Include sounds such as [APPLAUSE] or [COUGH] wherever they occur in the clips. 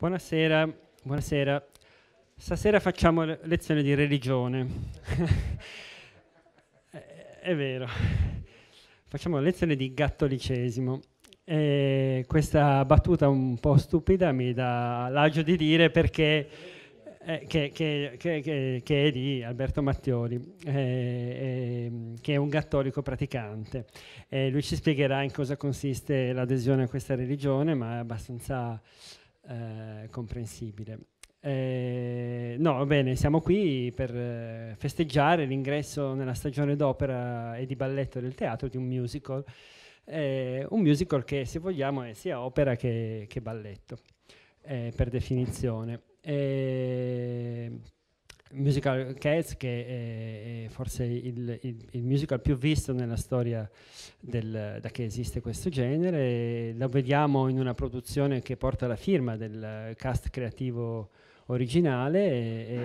Buonasera, buonasera. Stasera facciamo lezione di religione. [LAUGHS] Eh, è vero. Facciamo lezione di cattolicesimo. E questa battuta un po' stupida mi dà l'agio di dire perché eh, che, che, che, che, è di Alberto Mattioli, eh, eh, che è un cattolico praticante. lui ci spiegherà in cosa consiste l'adesione a questa religione, ma è abbastanza eh, comprensibile. Eh, no, bene, siamo qui per eh, festeggiare l'ingresso nella stagione d'opera e di balletto del teatro di un musical, eh, un musical che se vogliamo è sia opera che, che balletto, eh, per definizione. Eh, Musical Cats, che è, è forse il, il, il, musical più visto nella storia del, da che esiste questo genere. Lo vediamo in una produzione che porta la firma del cast creativo originale e,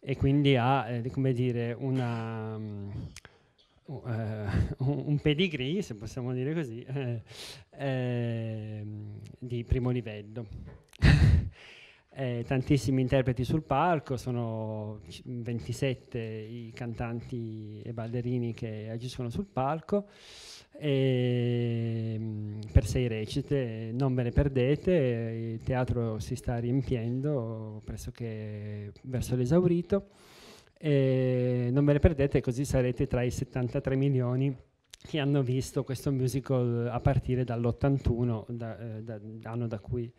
e, e quindi ha, eh, come dire, una... Um, Uh, un pedigree, se possiamo dire così, eh, eh, di primo livello. [LAUGHS] eh, tantissimi interpreti sul palco, sono 27 i cantanti e ballerini che agiscono sul palco e, ehm, per sei recite, non ve ne perdete, il teatro si sta riempiendo pressoché verso l'esaurito e ehm, non ve ne perdete così sarete tra i 73 milioni che hanno visto questo musical a partire dall'81, da, eh, da, anno da cui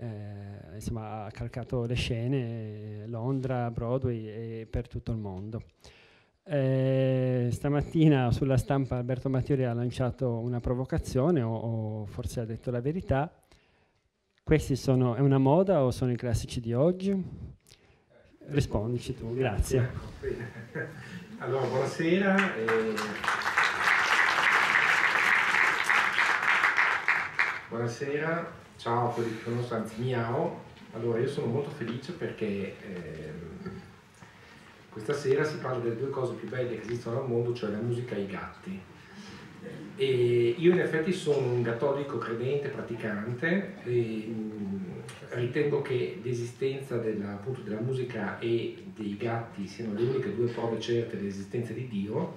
eh, insomma, ha calcato le scene eh, Londra, Broadway e per tutto il mondo. Eh, stamattina sulla stampa Alberto Mattioli ha lanciato una provocazione o, o forse ha detto la verità. Questi sono, è una moda o sono i classici di oggi? Rispondici tu, grazie. Allora, buonasera. Eh. buonasera, Ciao Filippo, anzi Miao. Allora, io sono molto felice perché ehm, questa sera si parla delle due cose più belle che esistono al mondo, cioè la musica e i gatti. E io in effetti sono un cattolico credente, praticante, e mm, ritengo che l'esistenza della, appunto, della musica e dei gatti siano le uniche due prove certe dell'esistenza di Dio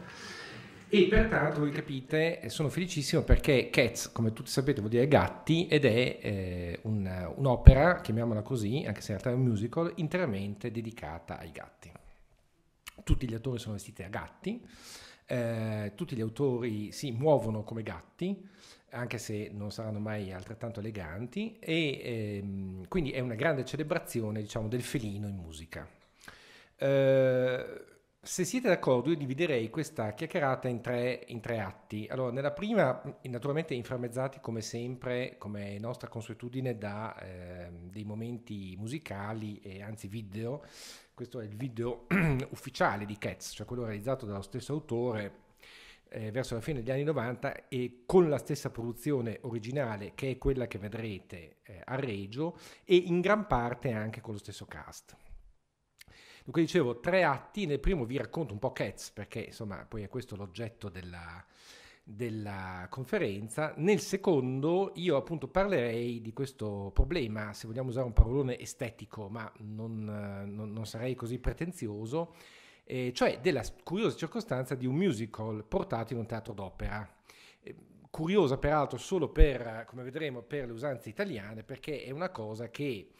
e pertanto, voi capite, sono felicissimo perché Cats, come tutti sapete, vuol dire gatti ed è eh, un, un'opera, chiamiamola così, anche se in realtà è un musical, interamente dedicata ai gatti. Tutti gli attori sono vestiti a gatti, eh, tutti gli autori si muovono come gatti, anche se non saranno mai altrettanto eleganti, e ehm, quindi è una grande celebrazione diciamo, del felino in musica. Eh, se siete d'accordo, io dividerei questa chiacchierata in tre, in tre, atti. Allora, nella prima, naturalmente inframmezzati come sempre, come nostra consuetudine, da eh, dei momenti musicali e anzi video. Questo è il video [CLEARS THROAT] ufficiale di Cats, cioè quello realizzato dallo stesso autore eh, verso la fine degli anni 90 e con la stessa produzione originale che è quella che vedrete eh, a Reggio e in gran parte anche con lo stesso cast. Dunque dicevo, tre atti, nel primo vi racconto un po' Cats, perché insomma poi è questo l'oggetto della, della conferenza. Nel secondo io appunto parlerei di questo problema, se vogliamo usare un parolone estetico, ma non, non, non sarei così pretenzioso, eh, cioè della curiosa circostanza di un musical portato in un teatro d'opera. Eh, curiosa peraltro solo per, come vedremo, per le usanze italiane, perché è una cosa che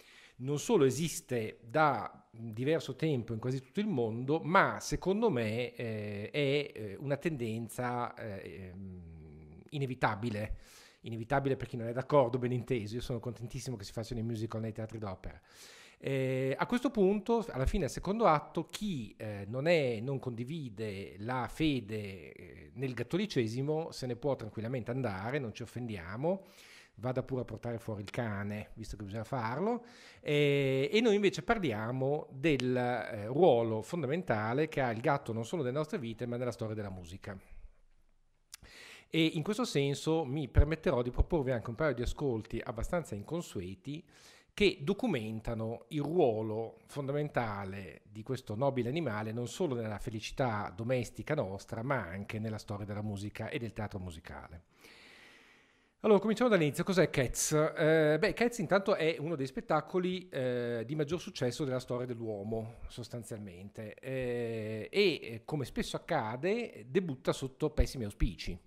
non solo esiste da diverso tempo in quasi tutto il mondo, ma secondo me eh, è eh, una tendenza eh, ehm, inevitabile. Inevitabile per chi non è d'accordo, ben inteso. Io sono contentissimo che si facciano i musical nei teatri d'opera. Eh, a questo punto, alla fine del secondo atto, chi eh, non, è, non, condivide la fede eh, nel cattolicesimo se ne può tranquillamente andare, non ci offendiamo vada pure a portare fuori il cane, visto che bisogna farlo, eh, e noi invece parliamo del eh, ruolo fondamentale che ha il gatto non solo nelle nostre vite, ma nella storia della musica. E in questo senso mi permetterò di proporvi anche un paio di ascolti abbastanza inconsueti che documentano il ruolo fondamentale di questo nobile animale non solo nella felicità domestica nostra, ma anche nella storia della musica e del teatro musicale. Allora, cominciamo dall'inizio. Cos'è Cats? Eh, beh, Cats intanto è uno dei spettacoli eh, di maggior successo della storia dell'uomo, sostanzialmente, eh, e eh, come spesso accade, debutta sotto pessimi auspici.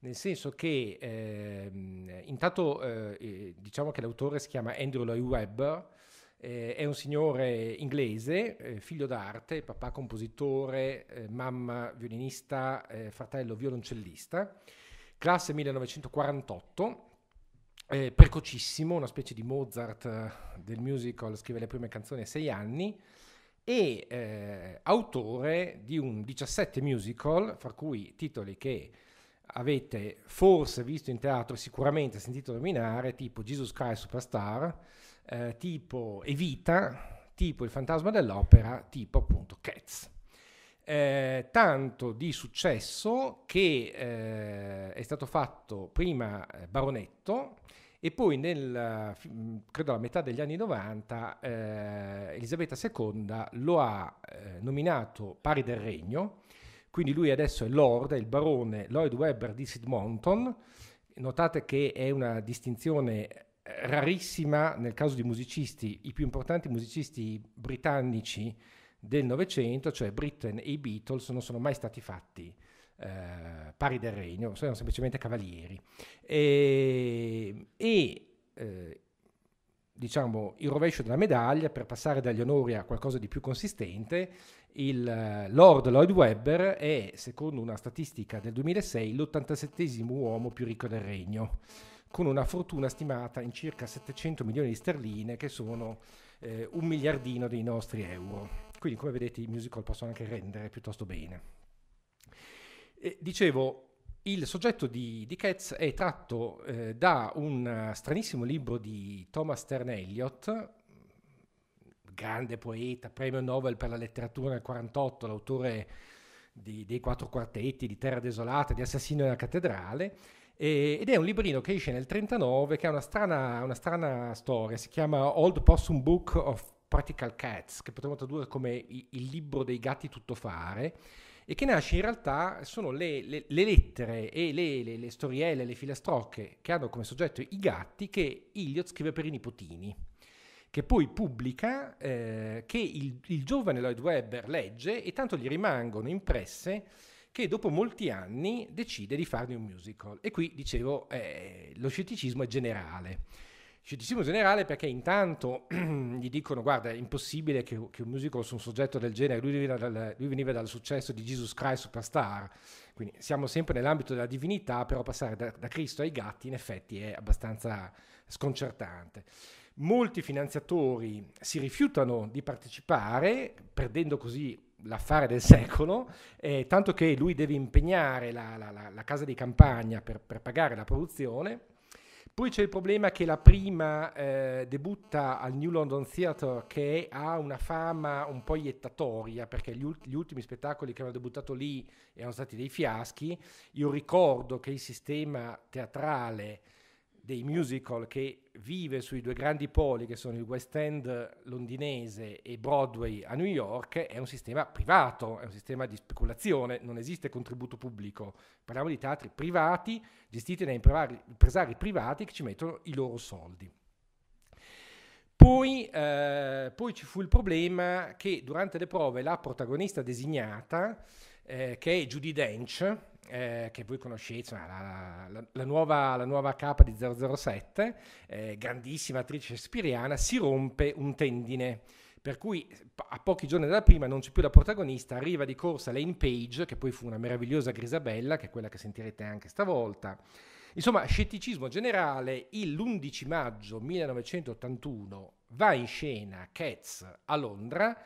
Nel senso che ehm, intanto eh, diciamo che l'autore si chiama Andrew Lloyd Webber, eh, è un signore inglese, figlio d'arte, papà compositore, mamma violinista, fratello violoncellista classe 1948, eh, precocissimo, una specie di Mozart eh, del musical, scrive le prime canzoni a sei anni e eh, autore di un 17 musical, fra cui titoli che avete forse visto in teatro, e sicuramente sentito nominare, tipo Jesus Christ Superstar, eh, tipo Evita, tipo Il fantasma dell'opera, tipo appunto Cats. Eh, tanto di successo che eh, è stato fatto prima eh, Baronetto e poi nel, mm, credo alla metà degli anni 90 eh, Elisabetta II lo ha eh, nominato pari del regno, quindi lui adesso è Lord, è il barone Lloyd Webber di Sidmonton, notate che è una distinzione rarissima nel caso di musicisti, i più importanti musicisti britannici del Novecento, cioè Britain e i Beatles, non sono mai stati fatti eh, pari del regno, sono semplicemente cavalieri. E, e eh, diciamo, il rovescio della medaglia, per passare dagli onori a qualcosa di più consistente, il eh, Lord Lloyd Webber è, secondo una statistica del 2006, l'87 uomo più ricco del regno, con una fortuna stimata in circa 700 milioni di sterline, che sono eh, un miliardino dei nostri euro. Quindi come vedete i musical possono anche rendere piuttosto bene. E, dicevo, il soggetto di, di Cats è tratto eh, da un stranissimo libro di Thomas Stern Eliot, grande poeta, premio Nobel per la letteratura nel 1948, l'autore di, dei quattro quartetti, di Terra Desolata, di Assassino nella cattedrale, ed è un librino che esce nel 1939 che ha una strana, una strana, storia, si chiama Old Possum Book of Practical Cats, che potremmo tradurre come il libro dei gatti tuttofare, e che nasce in realtà sono le, le, le lettere e le, le, storielle, le filastrocche che hanno come soggetto i gatti che Iliot scrive per i nipotini, che poi pubblica, eh, che il, il giovane Lloyd Webber legge e tanto gli rimangono impresse che dopo molti anni decide di farne un musical. E qui, dicevo, eh, lo scetticismo è generale. Scetticismo generale perché intanto [CLEARS THROAT] gli dicono guarda è impossibile che, che, un musical su un soggetto del genere, lui veniva, dal, lui veniva dal successo di Jesus Christ Superstar, quindi siamo sempre nell'ambito della divinità, però passare da, da Cristo ai gatti in effetti è abbastanza sconcertante. Molti finanziatori si rifiutano di partecipare, perdendo così l'affare del secolo, eh, tanto che lui deve impegnare la, la, la, la casa di campagna per, per pagare la produzione poi c'è il problema che la prima eh, debutta al New London Theatre che ha una fama un po' iettatoria perché gli, ult- gli, ultimi spettacoli che hanno debuttato lì erano stati dei fiaschi. Io ricordo che il sistema teatrale dei musical che vive sui due grandi poli che sono il West End londinese e Broadway a New York è un sistema privato, è un sistema di speculazione, non esiste contributo pubblico. Parliamo di teatri privati gestiti da impresari privati che ci mettono i loro soldi. Poi, eh, poi ci fu il problema che durante le prove la protagonista designata eh, che è Judy Dench, eh, che voi conoscete, la, la, la, nuova, la nuova capa di 007, eh, grandissima attrice shakespeariana, si rompe un tendine. Per cui a pochi giorni dalla prima non c'è più la protagonista, arriva di corsa Lane Page, che poi fu una meravigliosa Grisabella, che è quella che sentirete anche stavolta. Insomma, scetticismo generale, l'11 maggio 1981 va in scena Cats a Londra,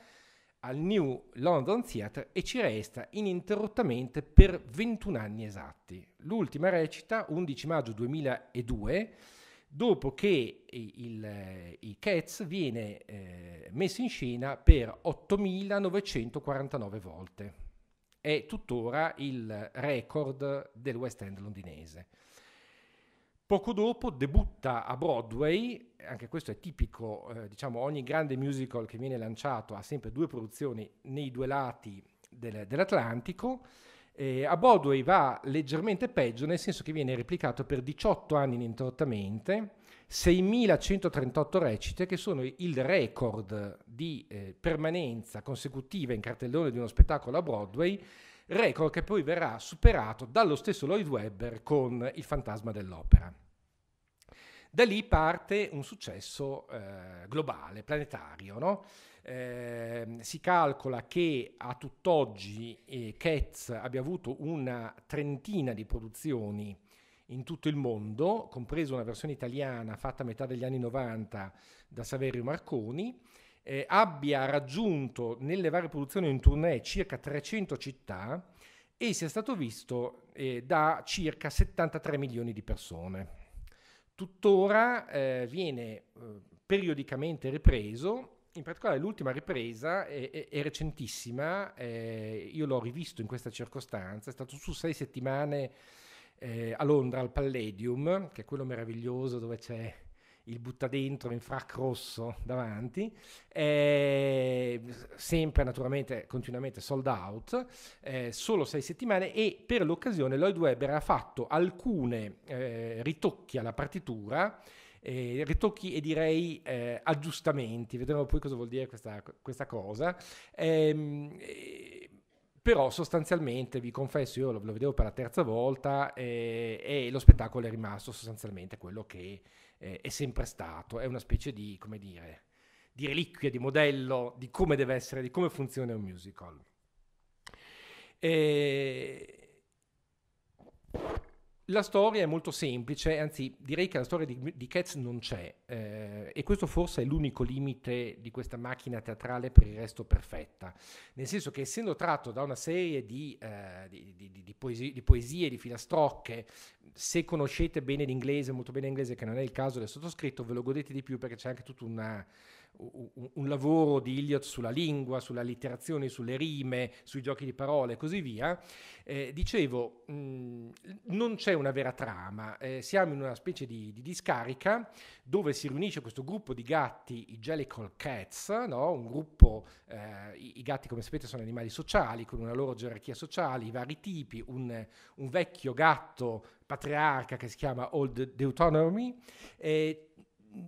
al New London Theatre e ci resta ininterrottamente per 21 anni esatti. L'ultima recita, 11 maggio 2002, dopo che il, il Cats viene eh, messo in scena per 8.949 volte. È tuttora il record del West End londinese. Poco dopo debutta a Broadway, anche questo è tipico, eh, diciamo ogni grande musical che viene lanciato ha sempre due produzioni nei due lati del, dell'Atlantico, eh, a Broadway va leggermente peggio nel senso che viene replicato per 18 anni ininterrottamente, 6.138 recite che sono il record di eh, permanenza consecutiva in cartellone di uno spettacolo a Broadway record che poi verrà superato dallo stesso Lloyd Webber con Il fantasma dell'opera. Da lì parte un successo eh, globale, planetario. No? Eh, si calcola che a tutt'oggi eh, Cats abbia avuto una trentina di produzioni in tutto il mondo, compresa una versione italiana fatta a metà degli anni 90 da Saverio Marconi, eh, abbia raggiunto nelle varie produzioni in tournée circa 300 città e sia stato visto eh, da circa 73 milioni di persone. Tuttora eh, viene eh, periodicamente ripreso in particolare l'ultima ripresa è, è, è recentissima, eh, io l'ho rivisto in questa circostanza, è stato su sei settimane eh, a Londra al Palladium, che è quello meraviglioso dove c'è il butta dentro in frac rosso davanti, eh, sempre naturalmente continuamente sold out, eh, solo sei settimane e per l'occasione Lloyd Webber ha fatto alcune eh, ritocchi alla partitura, eh, ritocchi e direi eh, aggiustamenti, vedremo poi cosa vuol dire questa, questa cosa. Ehm, eh, però sostanzialmente, vi confesso, io lo, lo vedevo per la terza volta e lo spettacolo è rimasto sostanzialmente quello che eh, è sempre stato, è una specie di, come dire, di reliquia, di modello di come deve essere, di come funziona un musical. E... Eh, la storia è molto semplice, anzi direi che la storia di, di Cats non c'è eh, e questo forse è l'unico limite di questa macchina teatrale per il resto perfetta, nel senso che essendo tratto da una serie di, eh, di, poesie, di, poesie, di filastrocche, se conoscete bene l'inglese, molto bene l'inglese, che non è il caso del sottoscritto, ve lo godete di più perché c'è anche tutta una un lavoro di Iliot sulla lingua, sulla letterazione, sulle rime, sui giochi di parole e così via, eh, dicevo, mh, mm, non c'è una vera trama, eh, siamo in una specie di, di, discarica dove si riunisce questo gruppo di gatti, i Jellicle Cats, no? un gruppo, eh, i, i, gatti come sapete sono animali sociali, con una loro gerarchia sociale, i vari tipi, un, un vecchio gatto patriarca che si chiama Old Deuteronomy, eh,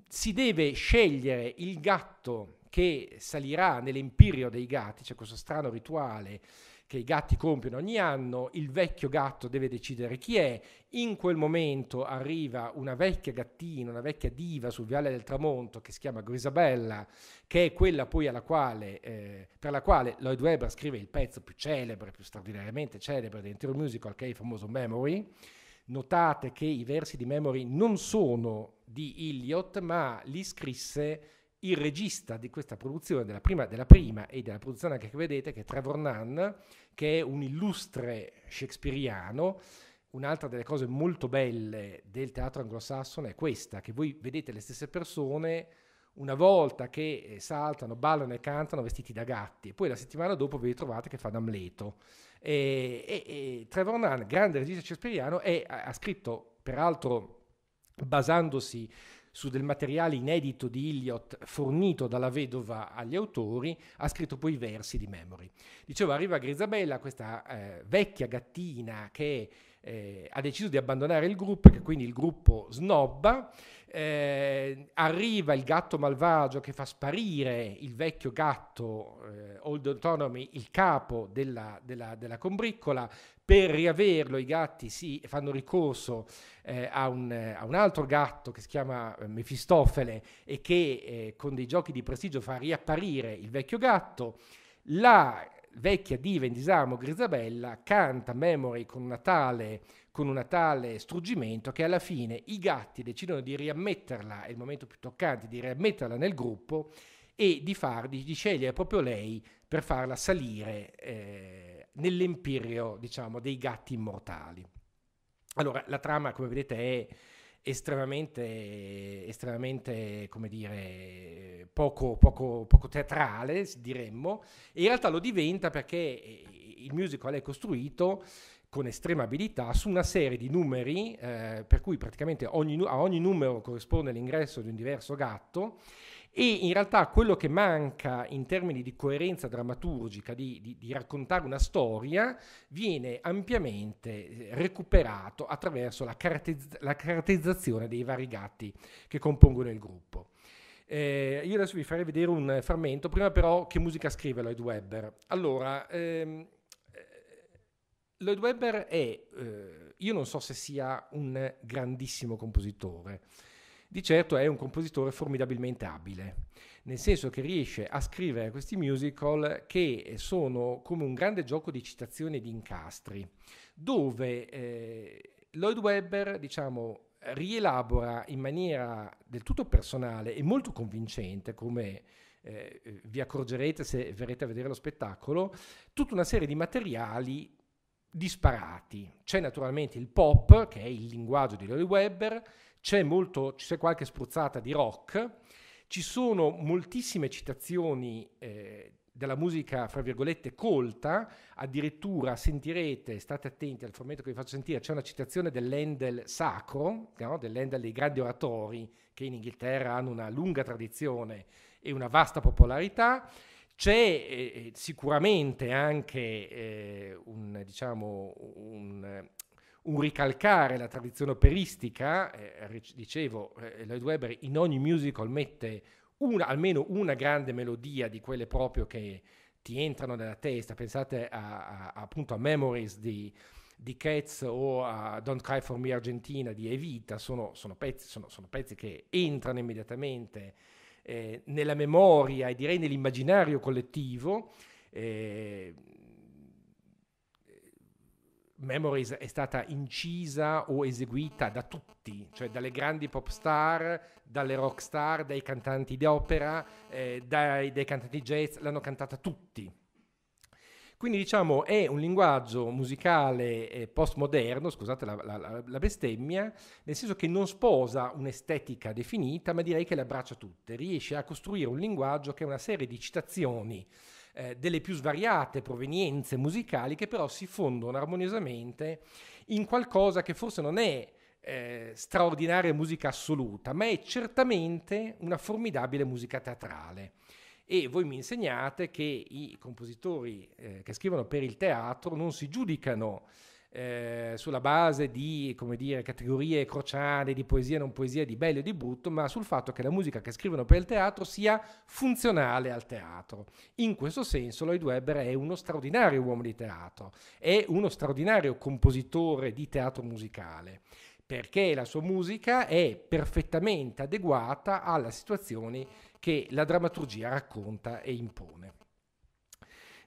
si deve scegliere il gatto che salirà nell'empirio dei gatti, c'è questo strano rituale che i gatti compiono ogni anno, il vecchio gatto deve decidere chi è, in quel momento arriva una vecchia gattina, una vecchia diva sul viale del tramonto che si chiama Grisabella, che è quella poi quale, eh, per la quale Lloyd Webber scrive il pezzo più celebre, più straordinariamente celebre dell'intero musical che è il famoso Memory, Notate che i versi di Memory non sono di Iliot, ma li scrisse il regista di questa produzione, della prima, della prima e della produzione anche che vedete, che è Trevor Nunn, che è un illustre shakespeariano. Un'altra delle cose molto belle del teatro anglosassone è questa, che voi vedete le stesse persone una volta che eh, saltano, ballano e cantano vestiti da gatti, e poi la settimana dopo vi ritrovate che fanno Amleto. E, e, e Trevor Nunn, grande regista shakespeariano, ha scritto, peraltro basandosi su del materiale inedito di Iliot fornito dalla vedova agli autori, ha scritto poi i versi di Memory. Dicevo, arriva Grisabella, questa eh, vecchia gattina che eh, ha deciso di abbandonare il gruppo e che quindi il gruppo snobba eh, arriva il gatto malvagio che fa sparire il vecchio gatto eh, Old Autonomy, il capo della, della, della combriccola. Per riaverlo i gatti si fanno ricorso eh, a, un, a, un, altro gatto che si chiama eh, Mefistofele e che eh, con dei giochi di prestigio fa riapparire il vecchio gatto. La vecchia diva in disarmo Grisabella canta Memory con una, tale, con una tale struggimento che alla fine i gatti decidono di riammetterla, è il momento più toccante, di riammetterla nel gruppo e di, far, di, di scegliere proprio lei per farla salire eh, nell'empirio diciamo, dei gatti immortali. Allora, la trama, come vedete, è estremamente, estremamente come dire, poco, poco, poco teatrale, diremmo, e in realtà lo diventa perché eh, il musical è costruito con estrema abilità su una serie di numeri, eh, per cui praticamente ogni, a ogni numero corrisponde l'ingresso di un diverso gatto e in realtà quello che manca in termini di coerenza drammaturgica, di, di, di raccontare una storia, viene ampiamente eh, recuperato attraverso la, caratterizz- la caratterizzazione dei vari gatti che compongono il gruppo. Eh, io adesso vi farei vedere un frammento, prima però che musica scrive Lloyd Webber. Allora, ehm, eh, Lloyd Webber è, eh, io non so se sia un grandissimo compositore, di certo è un compositore formidabilmente abile, nel senso che riesce a scrivere questi musical che sono come un grande gioco di citazioni e di incastri, dove eh, Lloyd Webber, diciamo, rielabora in maniera del tutto personale e molto convincente, come eh, vi accorgerete se verrete a vedere lo spettacolo, tutta una serie di materiali disparati. C'è naturalmente il pop, che è il linguaggio di Lloyd Webber, c'è, molto, c'è qualche spruzzata di rock, ci sono moltissime citazioni eh, della musica, fra virgolette, colta, addirittura sentirete, state attenti al frammento che vi faccio sentire, c'è una citazione dell'Endel sacro, no? dell'Endel dei grandi oratori, che in Inghilterra hanno una lunga tradizione e una vasta popolarità, c'è eh, eh sicuramente anche eh, un, diciamo, un, un ricalcare la tradizione operistica, eh, dicevo, eh, Lloyd Webber in ogni musical mette una, almeno una grande melodia di quelle proprio che ti entrano nella testa, pensate a, a, appunto a Memories di, di Cats o a Don't Cry For Me Argentina di Evita, sono, sono, pezzi, sono, sono pezzi, che entrano immediatamente eh, nella memoria e direi nell'immaginario collettivo. Eh, Memories è stata incisa o eseguita da tutti, cioè dalle grandi pop star, dalle rock star, dai cantanti di opera, eh, dai, dai cantanti jazz, l'hanno cantata tutti. Quindi diciamo è un linguaggio musicale eh, postmoderno, scusate la, la, la, bestemmia, nel senso che non sposa un'estetica definita, ma direi che le abbraccia tutte, riesce a costruire un linguaggio che è una serie di citazioni eh, delle più svariate provenienze musicali che però si fondono armoniosamente in qualcosa che forse non è eh, straordinaria musica assoluta, ma è certamente una formidabile musica teatrale. E voi mi insegnate che i compositori eh, che scrivono per il teatro non si giudicano eh, sulla base di dire, categorie crociane, di poesia, non poesia, di bello e di brutto, ma sul fatto che la musica che scrivono per il teatro sia funzionale al teatro. In questo senso Lloyd Webber è uno straordinario uomo di teatro, è uno straordinario compositore di teatro musicale perché la sua musica è perfettamente adeguata alle situazioni che la drammaturgia racconta e impone.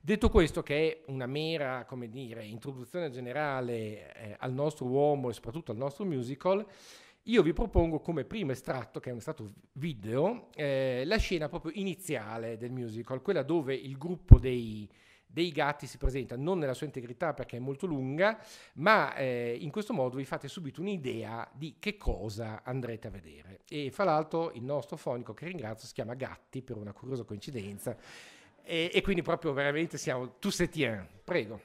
Detto questo, che è una mera, come dire, introduzione generale eh, al nostro uomo e soprattutto al nostro musical, io vi propongo come primo estratto, che è un estratto video, eh, la scena proprio iniziale del musical, quella dove il gruppo dei, dei gatti si presenta, non nella sua integrità perché è molto lunga, ma eh, in questo modo vi fate subito un'idea di che cosa andrete a vedere. E fra l'altro il nostro fonico, che ringrazio, si chiama Gatti per una curiosa coincidenza e, e quindi proprio veramente siamo tu se tien, prego.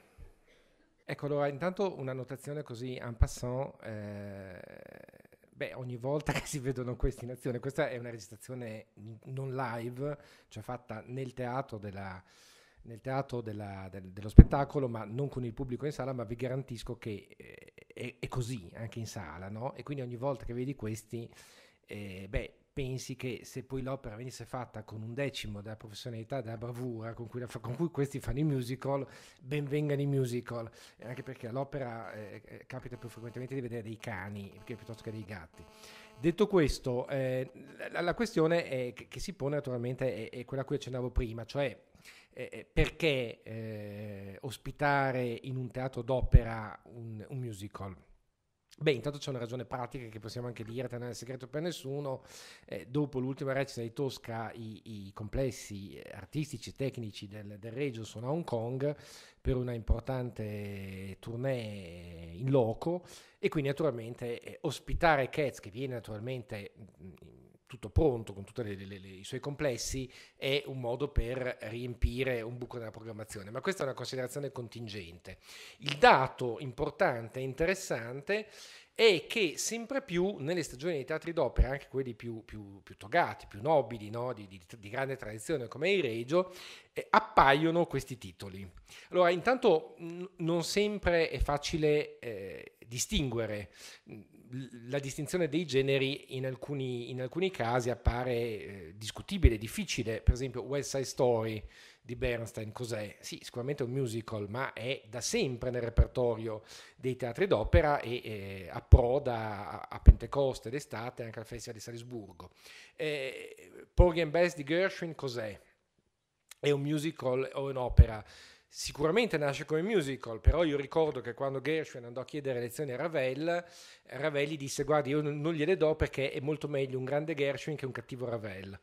Ecco, allora intanto una notazione così en passant. Eh, Beh, ogni volta [LAUGHS] che si vedono questi in azione, questa è una registrazione non live, cioè fatta nel teatro, della, nel teatro della, del, dello spettacolo, ma non con il pubblico in sala, ma vi garantisco che eh, è, è, così anche in sala, no? E quindi ogni volta che vedi questi, eh, beh, pensi che se poi l'opera venisse fatta con un decimo della professionalità, della bravura con cui, fa, con cui questi fanno i musical, ben vengano i musical, eh, anche perché all'opera eh, eh, capita più frequentemente di vedere dei cani che, piuttosto che dei gatti. Detto questo, eh, la, la, questione che, che, si pone naturalmente è, è quella a cui accennavo prima, cioè eh, eh perché eh, ospitare in un teatro d'opera un, un musical? Beh, intanto c'è una ragione pratica che possiamo anche dire, tenere segreto per nessuno. Eh, dopo l'ultima recita di Tosca, i, i complessi eh, artistici e tecnici del, del, Regio sono a Hong Kong per una importante tournée in loco e quindi naturalmente eh, ospitare Cats che viene naturalmente mm, tutto pronto, con tutti i suoi complessi, è un modo per riempire un buco nella programmazione. Ma questa è una considerazione contingente. Il dato importante e interessante è che sempre più nelle stagioni dei teatri d'opera, anche quelli più, più, più togati, più nobili, no? di, di, di, grande tradizione come il Reggio, eh, appaiono questi titoli. Allora, intanto n- non sempre è facile eh, distinguere la distinzione dei generi in alcuni, in alcuni casi appare eh, discutibile, difficile. Per esempio, West Side Story di Bernstein, cos'è? Sì, sicuramente è un musical, ma è da sempre nel repertorio dei teatri d'opera e eh, approda a, a Pentecoste d'estate anche al Festival di Salisburgo. Eh, Porgy and Bess di Gershwin, cos'è? È un musical o un'opera? Sicuramente nasce come musical, però io ricordo che quando Gershwin andò a chiedere lezioni a Ravel, Ravel gli disse guardi io non gliele do perché è molto meglio un grande Gershwin che un cattivo Ravel.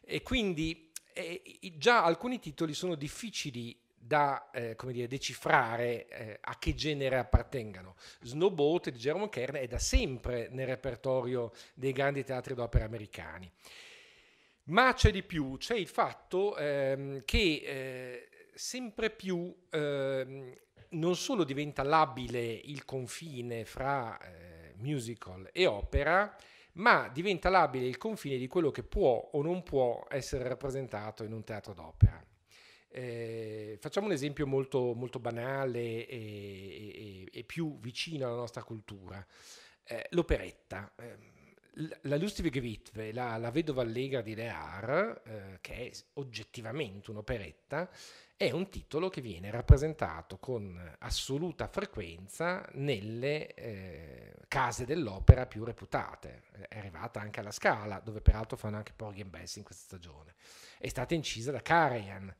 E quindi eh, già alcuni titoli sono difficili da eh, dire, decifrare eh, a che genere appartengano. Snowboat di Jerome Kern è da sempre nel repertorio dei grandi teatri d'opera americani. Ma c'è di più, c'è il fatto ehm, che eh, sempre più eh, non solo diventa labile il confine fra eh, musical e opera, ma diventa labile il confine di quello che può o non può essere rappresentato in un teatro d'opera. Eh, facciamo un esempio molto, molto banale e, e, e, più vicino alla nostra cultura. Eh, l'operetta ehm, la Lustige Witwe, la, la, vedova allegra di Lear, eh, che è oggettivamente un'operetta, è un titolo che viene rappresentato con assoluta frequenza nelle eh, case dell'opera più reputate. È arrivata anche alla Scala, dove peraltro fanno anche Porgy and Bess in questa stagione è stata incisa da Karajan.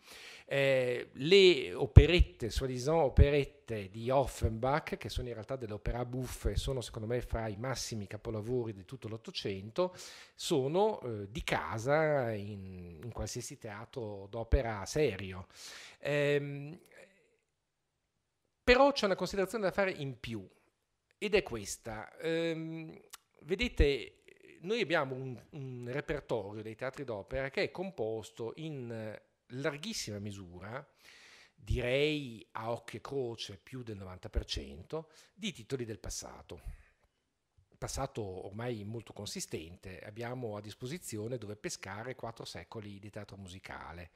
Eh, le operette, soi-disant operette di Offenbach, che sono in realtà delle opera buffe, sono secondo me fra i massimi capolavori di tutto l'Ottocento, sono eh, di casa in, in, qualsiasi teatro d'opera serio. Eh, però c'è una considerazione da fare in più, ed è questa. Ehm, vedete, noi abbiamo un, un repertorio dei teatri d'opera che è composto in eh, larghissima misura direi a occhio e croce più del 90% di titoli del passato. Passato ormai molto consistente, abbiamo a disposizione dove pescare quattro secoli di teatro musicale.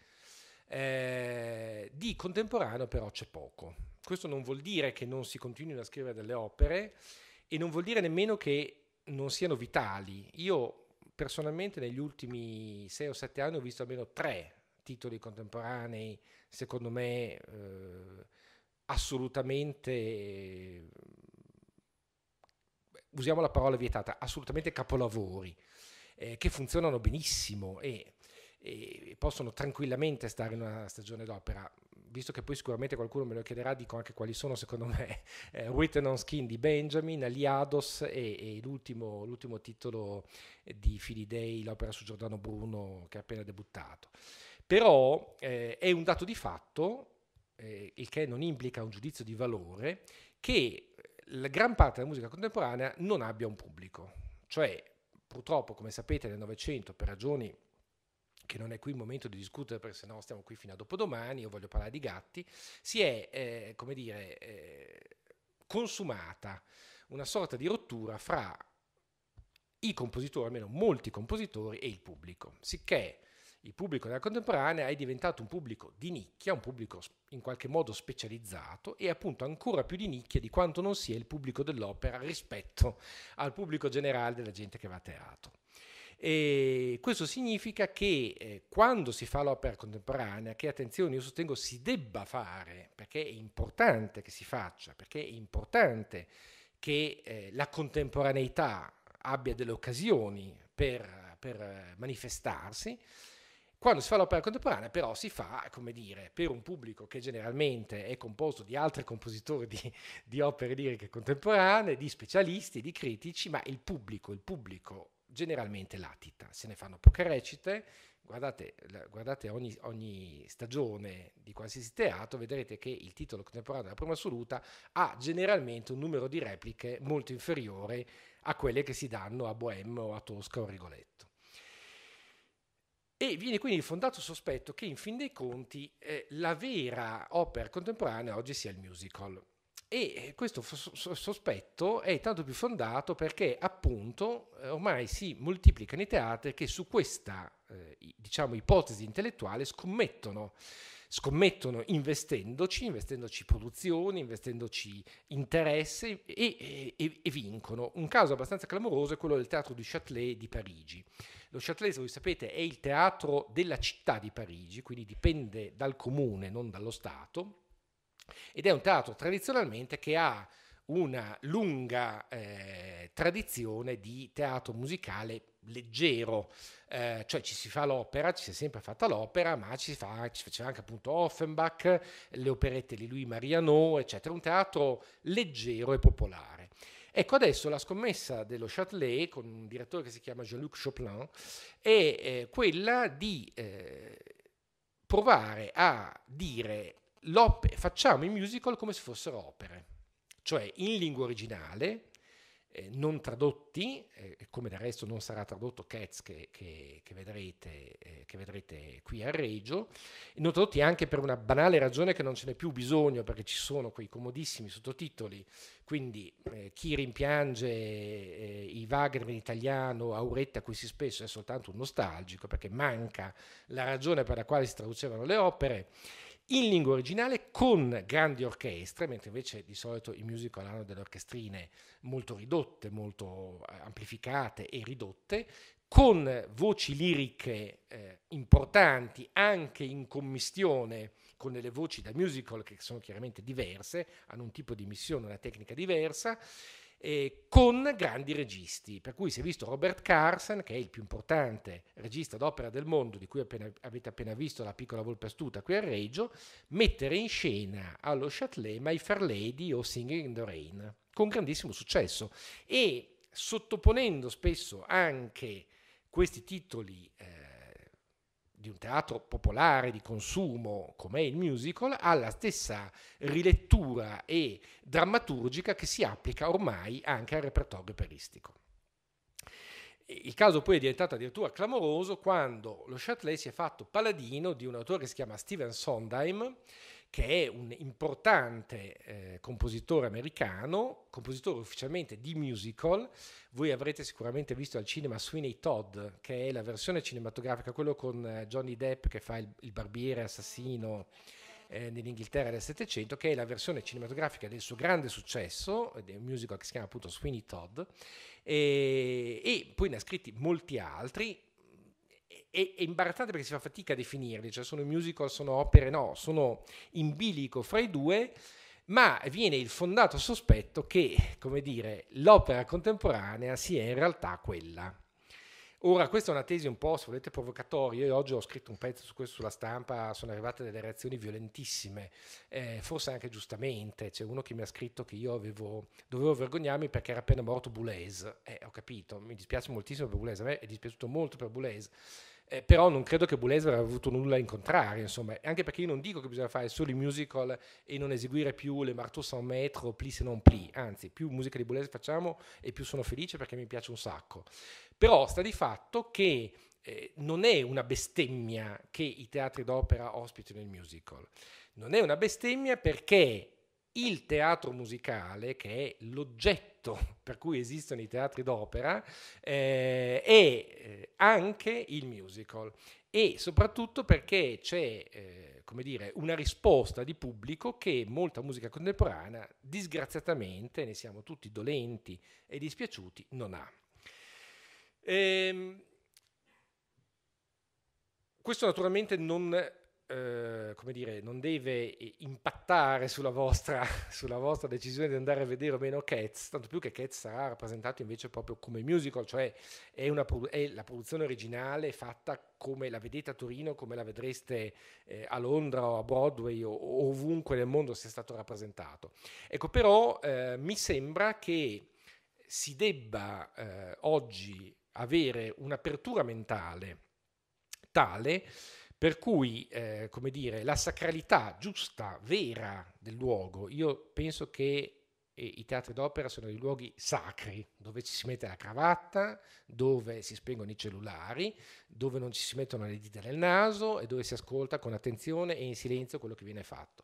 Eh, di contemporaneo però c'è poco. Questo non vuol dire che non si continuino a scrivere delle opere e non vuol dire nemmeno che non siano vitali. Io personalmente negli ultimi 6 o 7 anni ho visto almeno tre titoli contemporanei, secondo me, eh, assolutamente, eh, usiamo la parola vietata, assolutamente capolavori, eh, che funzionano benissimo e, e, possono tranquillamente stare in una stagione d'opera visto che poi sicuramente qualcuno me lo chiederà, dico anche quali sono secondo me [LAUGHS] eh, Written on Skin di Benjamin, Aliados e, e l'ultimo, l'ultimo, titolo di Filidei, l'opera su Giordano Bruno che ha appena debuttato. Però eh, è un dato di fatto, eh, il che non implica un giudizio di valore, che la gran parte della musica contemporanea non abbia un pubblico. Cioè, purtroppo, come sapete, nel Novecento, per ragioni che non è qui il momento di discutere perché sennò stiamo qui fino a dopodomani, io voglio parlare di gatti, si è, eh, come dire, eh, consumata una sorta di rottura fra i compositori, almeno molti compositori, e il pubblico. Sicché il pubblico della contemporanea è diventato un pubblico di nicchia, un pubblico in qualche modo specializzato e appunto ancora più di nicchia di quanto non sia il pubblico dell'opera rispetto al pubblico generale della gente che va a teatro. E questo significa che eh, quando si fa l'opera contemporanea, che attenzione io sostengo si debba fare, perché è importante che si faccia, perché è importante che eh, la contemporaneità abbia delle occasioni per, per manifestarsi, quando si fa l'opera contemporanea però si fa, come dire, per un pubblico che generalmente è composto di altri compositori di, di opere liriche contemporanee, di specialisti, di critici, ma il pubblico, il pubblico generalmente latita, se ne fanno poche recite, guardate, guardate ogni, ogni, stagione di qualsiasi teatro, vedrete che il titolo contemporaneo della prima assoluta ha generalmente un numero di repliche molto inferiore a quelle che si danno a Bohème o a Tosca o a Rigoletto. E viene quindi il fondato sospetto che in fin dei conti eh, la vera opera contemporanea oggi sia il musical. E questo sospetto è tanto più fondato perché appunto eh, ormai si moltiplicano i teatri che su questa eh, diciamo, ipotesi intellettuale scommettono, scommettono investendoci, investendoci produzioni, investendoci interesse e, e, e, vincono. Un caso abbastanza clamoroso è quello del teatro du Châtelet di Parigi. Lo Châtelet, se voi sapete, è il teatro della città di Parigi, quindi dipende dal comune, non dallo Stato ed è un teatro tradizionalmente che ha una lunga eh, tradizione di teatro musicale leggero, eh, cioè ci si fa l'opera, ci si è sempre fatta l'opera, ma ci, si fa, ci faceva anche appunto Offenbach, le operette di lui Mariano, eccetera, un teatro leggero e popolare. Ecco adesso la scommessa dello Châtelet con un direttore che si chiama Jean-Luc Chopin è eh, quella di eh, provare a dire facciamo i musical come se fossero opere, cioè in lingua originale, eh, non tradotti, eh, come del resto non sarà tradotto Cats che, che, che, vedrete, eh, che, vedrete, qui a Reggio, non tradotti anche per una banale ragione che non ce n'è più bisogno perché ci sono quei comodissimi sottotitoli, quindi eh, chi rimpiange eh, i Wagner in italiano, Auretta a cui si spesso è soltanto un nostalgico perché manca la ragione per la quale si traducevano le opere in lingua originale con grandi orchestre, mentre invece di solito i musical hanno delle orchestrine molto ridotte, molto eh, amplificate e ridotte, con voci liriche eh, importanti anche in commistione con delle voci da musical che sono chiaramente diverse, hanno un tipo di missione, una tecnica diversa, eh, con grandi registi. Per cui si è visto Robert Carson, che è il più importante regista d'opera del mondo, di cui appena, avete appena visto La piccola volpe astuta qui a Reggio, mettere in scena allo Châtelet My Fair Lady o Singing in the Rain, con grandissimo successo. E sottoponendo spesso anche questi titoli eh, di un teatro popolare di consumo come il musical ha la stessa rilettura e drammaturgica che si applica ormai anche al repertorio operistico. Il caso poi è diventato addirittura clamoroso quando lo Châtelet si è fatto paladino di un autore che si chiama Steven Sondheim, che è un importante eh, compositore americano, compositore ufficialmente di musical. Voi avrete sicuramente visto al cinema Sweeney Todd, che è la versione cinematografica, quello con eh, Johnny Depp che fa il, il barbiere assassino eh, nell'Inghilterra del Settecento, che è la versione cinematografica del suo grande successo, del musical che si chiama appunto Sweeney Todd, e, e poi ne ha scritti molti altri, è, è imbarazzante perché si fa fatica a definirli, cioè sono musical, sono opere, no, sono in bilico fra i due, ma viene il fondato sospetto che, come dire, l'opera contemporanea sia in realtà quella. Ora, questa è una tesi un po', se volete, provocatoria. Io oggi ho scritto un pezzo su questo sulla stampa, sono arrivate delle reazioni violentissime, eh, forse anche giustamente. C'è uno che mi ha scritto che io avevo, dovevo vergognarmi perché era appena morto Boulez. Eh, ho capito, mi dispiace moltissimo per Boulez, a me è dispiaciuto molto per Boulez eh, però non credo che Boulez avrebbe avuto nulla in contrario, insomma, anche perché io non dico che bisogna fare solo i musical e non eseguire più le Marteau sans maître o pli se non pli, anzi, più musica di Boulez facciamo e più sono felice perché mi piace un sacco. Però sta di fatto che eh, non è una bestemmia che i teatri d'opera ospitino il musical. Non è una bestemmia perché il teatro musicale, che è l'oggetto [LAUGHS] per cui esistono i teatri d'opera, eh, e eh, anche il musical. E soprattutto perché c'è eh, come dire, una risposta di pubblico che molta musica contemporanea, disgraziatamente, ne siamo tutti dolenti e dispiaciuti, non ha. Ehm, questo naturalmente non eh, come dire, non deve impattare sulla vostra, [LAUGHS] sulla vostra, decisione di andare a vedere o meno Cats, tanto più che Cats sarà rappresentato invece proprio come musical, cioè è, una, è la produzione originale fatta come la vedete a Torino, come la vedreste eh, a Londra o a Broadway o, o, ovunque nel mondo sia stato rappresentato. Ecco, però eh, mi sembra che si debba eh, oggi avere un'apertura mentale tale per cui, eh, come dire, la sacralità giusta, vera del luogo, io penso che eh, i teatri d'opera sono dei luoghi sacri, dove ci si mette la cravatta, dove si spengono i cellulari, dove non ci si mettono le dita nel naso e dove si ascolta con attenzione e in silenzio quello che viene fatto.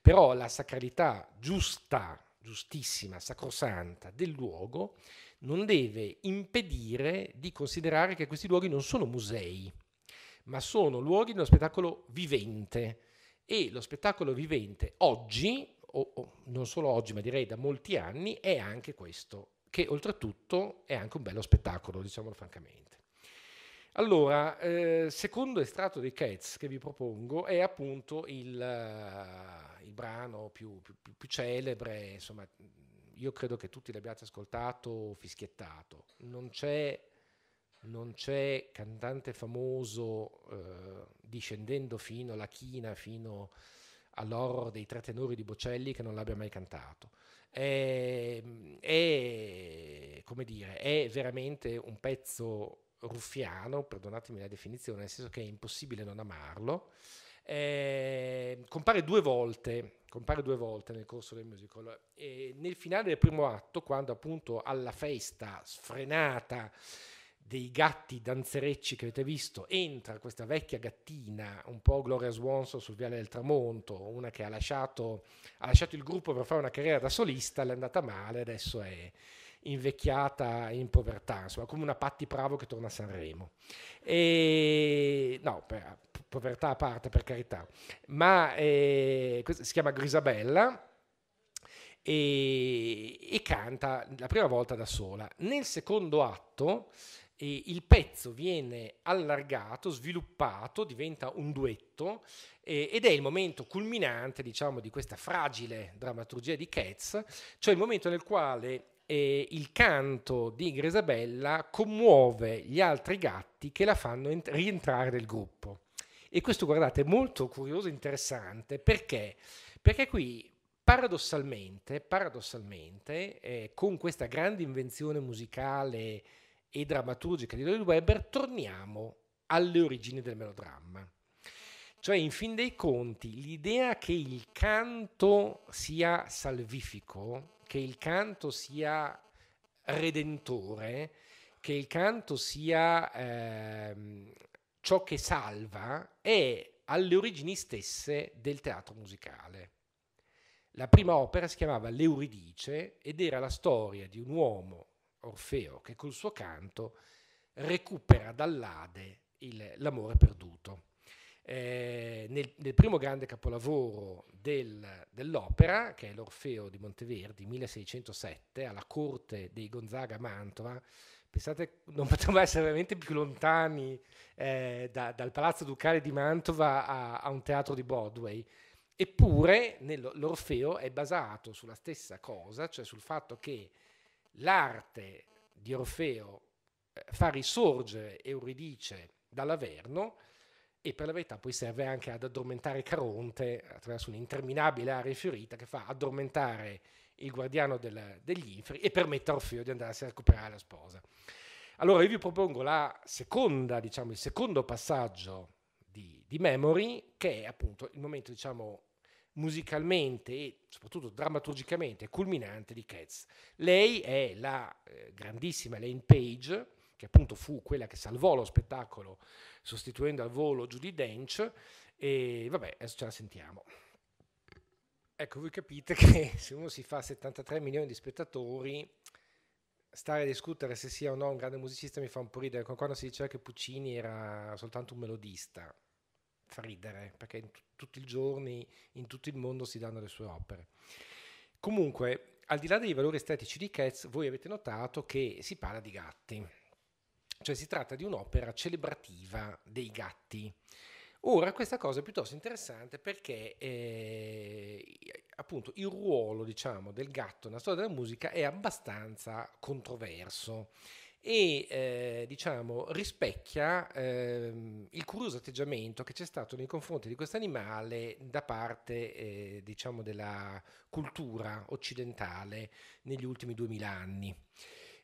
Però la sacralità giusta, giustissima, sacrosanta del luogo non deve impedire di considerare che questi luoghi non sono musei, ma sono luoghi di uno spettacolo vivente e lo spettacolo vivente oggi, o, o, non solo oggi, ma direi da molti anni, è anche questo, che oltretutto è anche un bello spettacolo, diciamolo francamente. Allora, eh, secondo estratto dei Cats che vi propongo è appunto il, uh, il brano più, più, più, più celebre, insomma, io credo che tutti l'abbiate ascoltato o fischiettato. Non c'è non c'è cantante famoso eh, discendendo fino alla china, fino all'oro dei tre tenori di Bocelli che non l'abbia mai cantato. È, è, dire, è veramente un pezzo ruffiano, perdonatemi la definizione, nel senso che è impossibile non amarlo. Eh, compare, due volte, compare due volte nel corso del musical. Eh, nel finale del primo atto, quando appunto alla festa sfrenata dei gatti danzerecci che avete visto, entra questa vecchia gattina, un po' Gloria Swanson sul Viale del Tramonto, una che ha lasciato, ha lasciato il gruppo per fare una carriera da solista, le è andata male, adesso è invecchiata in povertà, insomma, come una Patti Bravo che torna a Sanremo. E, no, per, povertà a parte, per carità. Ma eh, si chiama Grisabella e, e canta la prima volta da sola. Nel secondo atto e il pezzo viene allargato, sviluppato, diventa un duetto eh, ed è il momento culminante, diciamo, di questa fragile drammaturgia di Keats, cioè il momento nel quale eh, il canto di Gresabella commuove gli altri gatti che la fanno ent- rientrare nel gruppo. E questo, guardate, è molto curioso e interessante perché? Perché qui paradossalmente, paradossalmente eh, con questa grande invenzione musicale e drammaturgica di Lloyd Webber, torniamo alle origini del melodramma. Cioè, in fin dei conti, l'idea che il canto sia salvifico, che il canto sia redentore, che il canto sia ehm, ciò che salva, è alle origini stesse del teatro musicale. La prima opera si chiamava L'Euridice ed era la storia di un uomo Orfeo, che col suo canto recupera dall'Ade il, l'amore perduto. Eh, nel, nel, primo grande capolavoro del, dell'opera, che è l'Orfeo di Monteverdi, 1607, alla corte dei Gonzaga a Mantova, pensate, non [LAUGHS] potevamo essere veramente più lontani eh, da, dal Palazzo Ducale di Mantova a, a un teatro di Broadway. Eppure nel, l'Orfeo è basato sulla stessa cosa, cioè sul fatto che l'arte di Orfeo eh, fa risorgere Euridice dall'Averno e per la verità poi serve anche ad addormentare Caronte attraverso un'interminabile aria fiorita che fa addormentare il guardiano della, degli inferi e permette a Orfeo di andarsi a recuperare la sposa. Allora io vi propongo seconda, diciamo, il secondo passaggio di, di Memory, che è appunto il momento, diciamo, musicalmente e soprattutto drammaturgicamente culminante di Cats. Lei è la eh, grandissima Lane Page, che appunto fu quella che salvò lo spettacolo sostituendo al volo Judy Dench e vabbè, adesso ce la sentiamo. Ecco, voi capite che [LAUGHS] se uno si fa 73 milioni di spettatori, stare a discutere se sia o no un grande musicista mi fa un po' ridere, quando si diceva che Puccini era soltanto un melodista, ridere, perché in t- tutti i giorni, in tutto il mondo si danno le sue opere. Comunque, al di là dei valori estetici di Keats, voi avete notato che si parla di gatti, cioè si tratta di un'opera celebrativa dei gatti. Ora, questa cosa è piuttosto interessante perché eh, appunto il ruolo diciamo, del gatto nella storia della musica è abbastanza controverso e eh, diciamo, rispecchia ehm, il curioso atteggiamento che c'è stato nei confronti di questo animale da parte eh, diciamo, della cultura occidentale negli ultimi 2000 anni.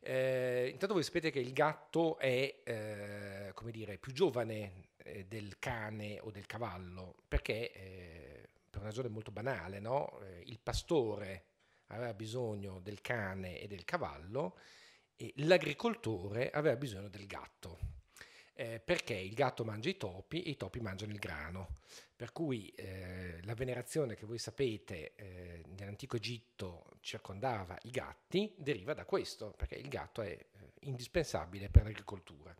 Eh, intanto voi sapete che il gatto è eh, come dire, più giovane eh, del cane o del cavallo perché eh, per una ragione molto banale no? il pastore aveva bisogno del cane e del cavallo e l'agricoltore aveva bisogno del gatto. Eh, perché il gatto mangia i topi e i topi mangiano il grano. Per cui eh, la venerazione che voi sapete eh, nell'antico Egitto circondava i gatti deriva da questo, perché il gatto è eh, indispensabile per l'agricoltura.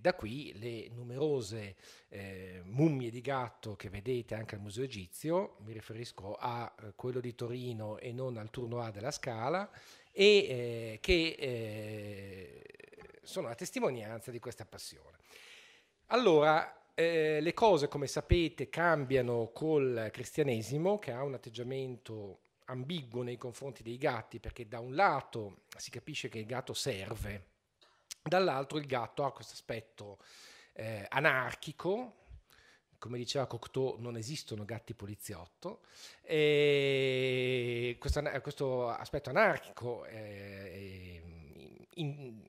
da qui le numerose eh, mummie di gatto che vedete anche al Museo Egizio, mi riferisco a eh, quello di Torino e non al turno A della Scala, e eh, che eh, sono la testimonianza di questa passione. Allora, eh, le cose, come sapete, cambiano col cristianesimo, che ha un atteggiamento ambiguo nei confronti dei gatti, perché da un lato si capisce che il gatto serve, dall'altro il gatto ha questo aspetto eh, anarchico, come diceva Cocteau, non esistono gatti poliziotto. E questo, questo aspetto anarchico, eh, in,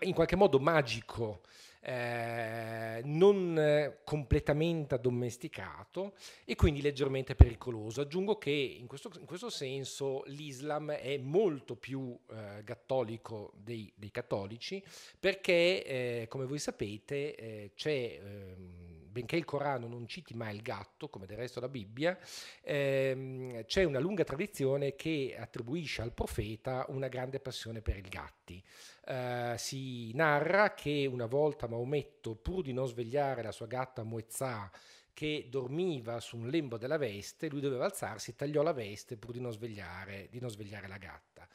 in, qualche modo magico, eh, non completamente addomesticato e quindi leggermente pericoloso. Aggiungo che in questo, in questo senso l'Islam è molto più eh, cattolico dei, dei, cattolici perché, eh, come voi sapete, eh, c'è ehm, benché il Corano non citi mai il gatto, come del resto la Bibbia, ehm, c'è una lunga tradizione che attribuisce al profeta una grande passione per i gatti. Eh, si narra che una volta Maometto, pur di non svegliare la sua gatta Muezzah, che dormiva su un lembo della veste, lui doveva alzarsi, tagliò la veste pur di non svegliare, di non svegliare la gatta.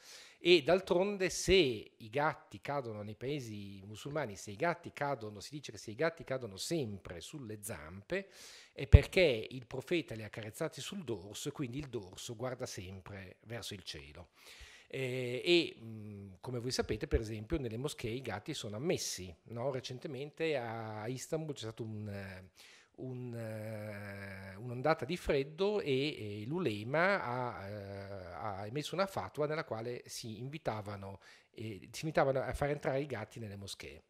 E d'altronde se i gatti cadono nei paesi musulmani, se i gatti cadono, si dice che se i gatti cadono sempre sulle zampe, è perché il profeta li ha carezzati sul dorso e quindi il dorso guarda sempre verso il cielo. Eh, e mh, come voi sapete, per esempio, nelle moschee i gatti sono ammessi. No? Recentemente a Istanbul c'è stato un un, eh, un'ondata di freddo e, e l'Ulema ha, eh, ha, emesso una fatua nella quale si invitavano, eh, si invitavano a far entrare i gatti nelle moschee.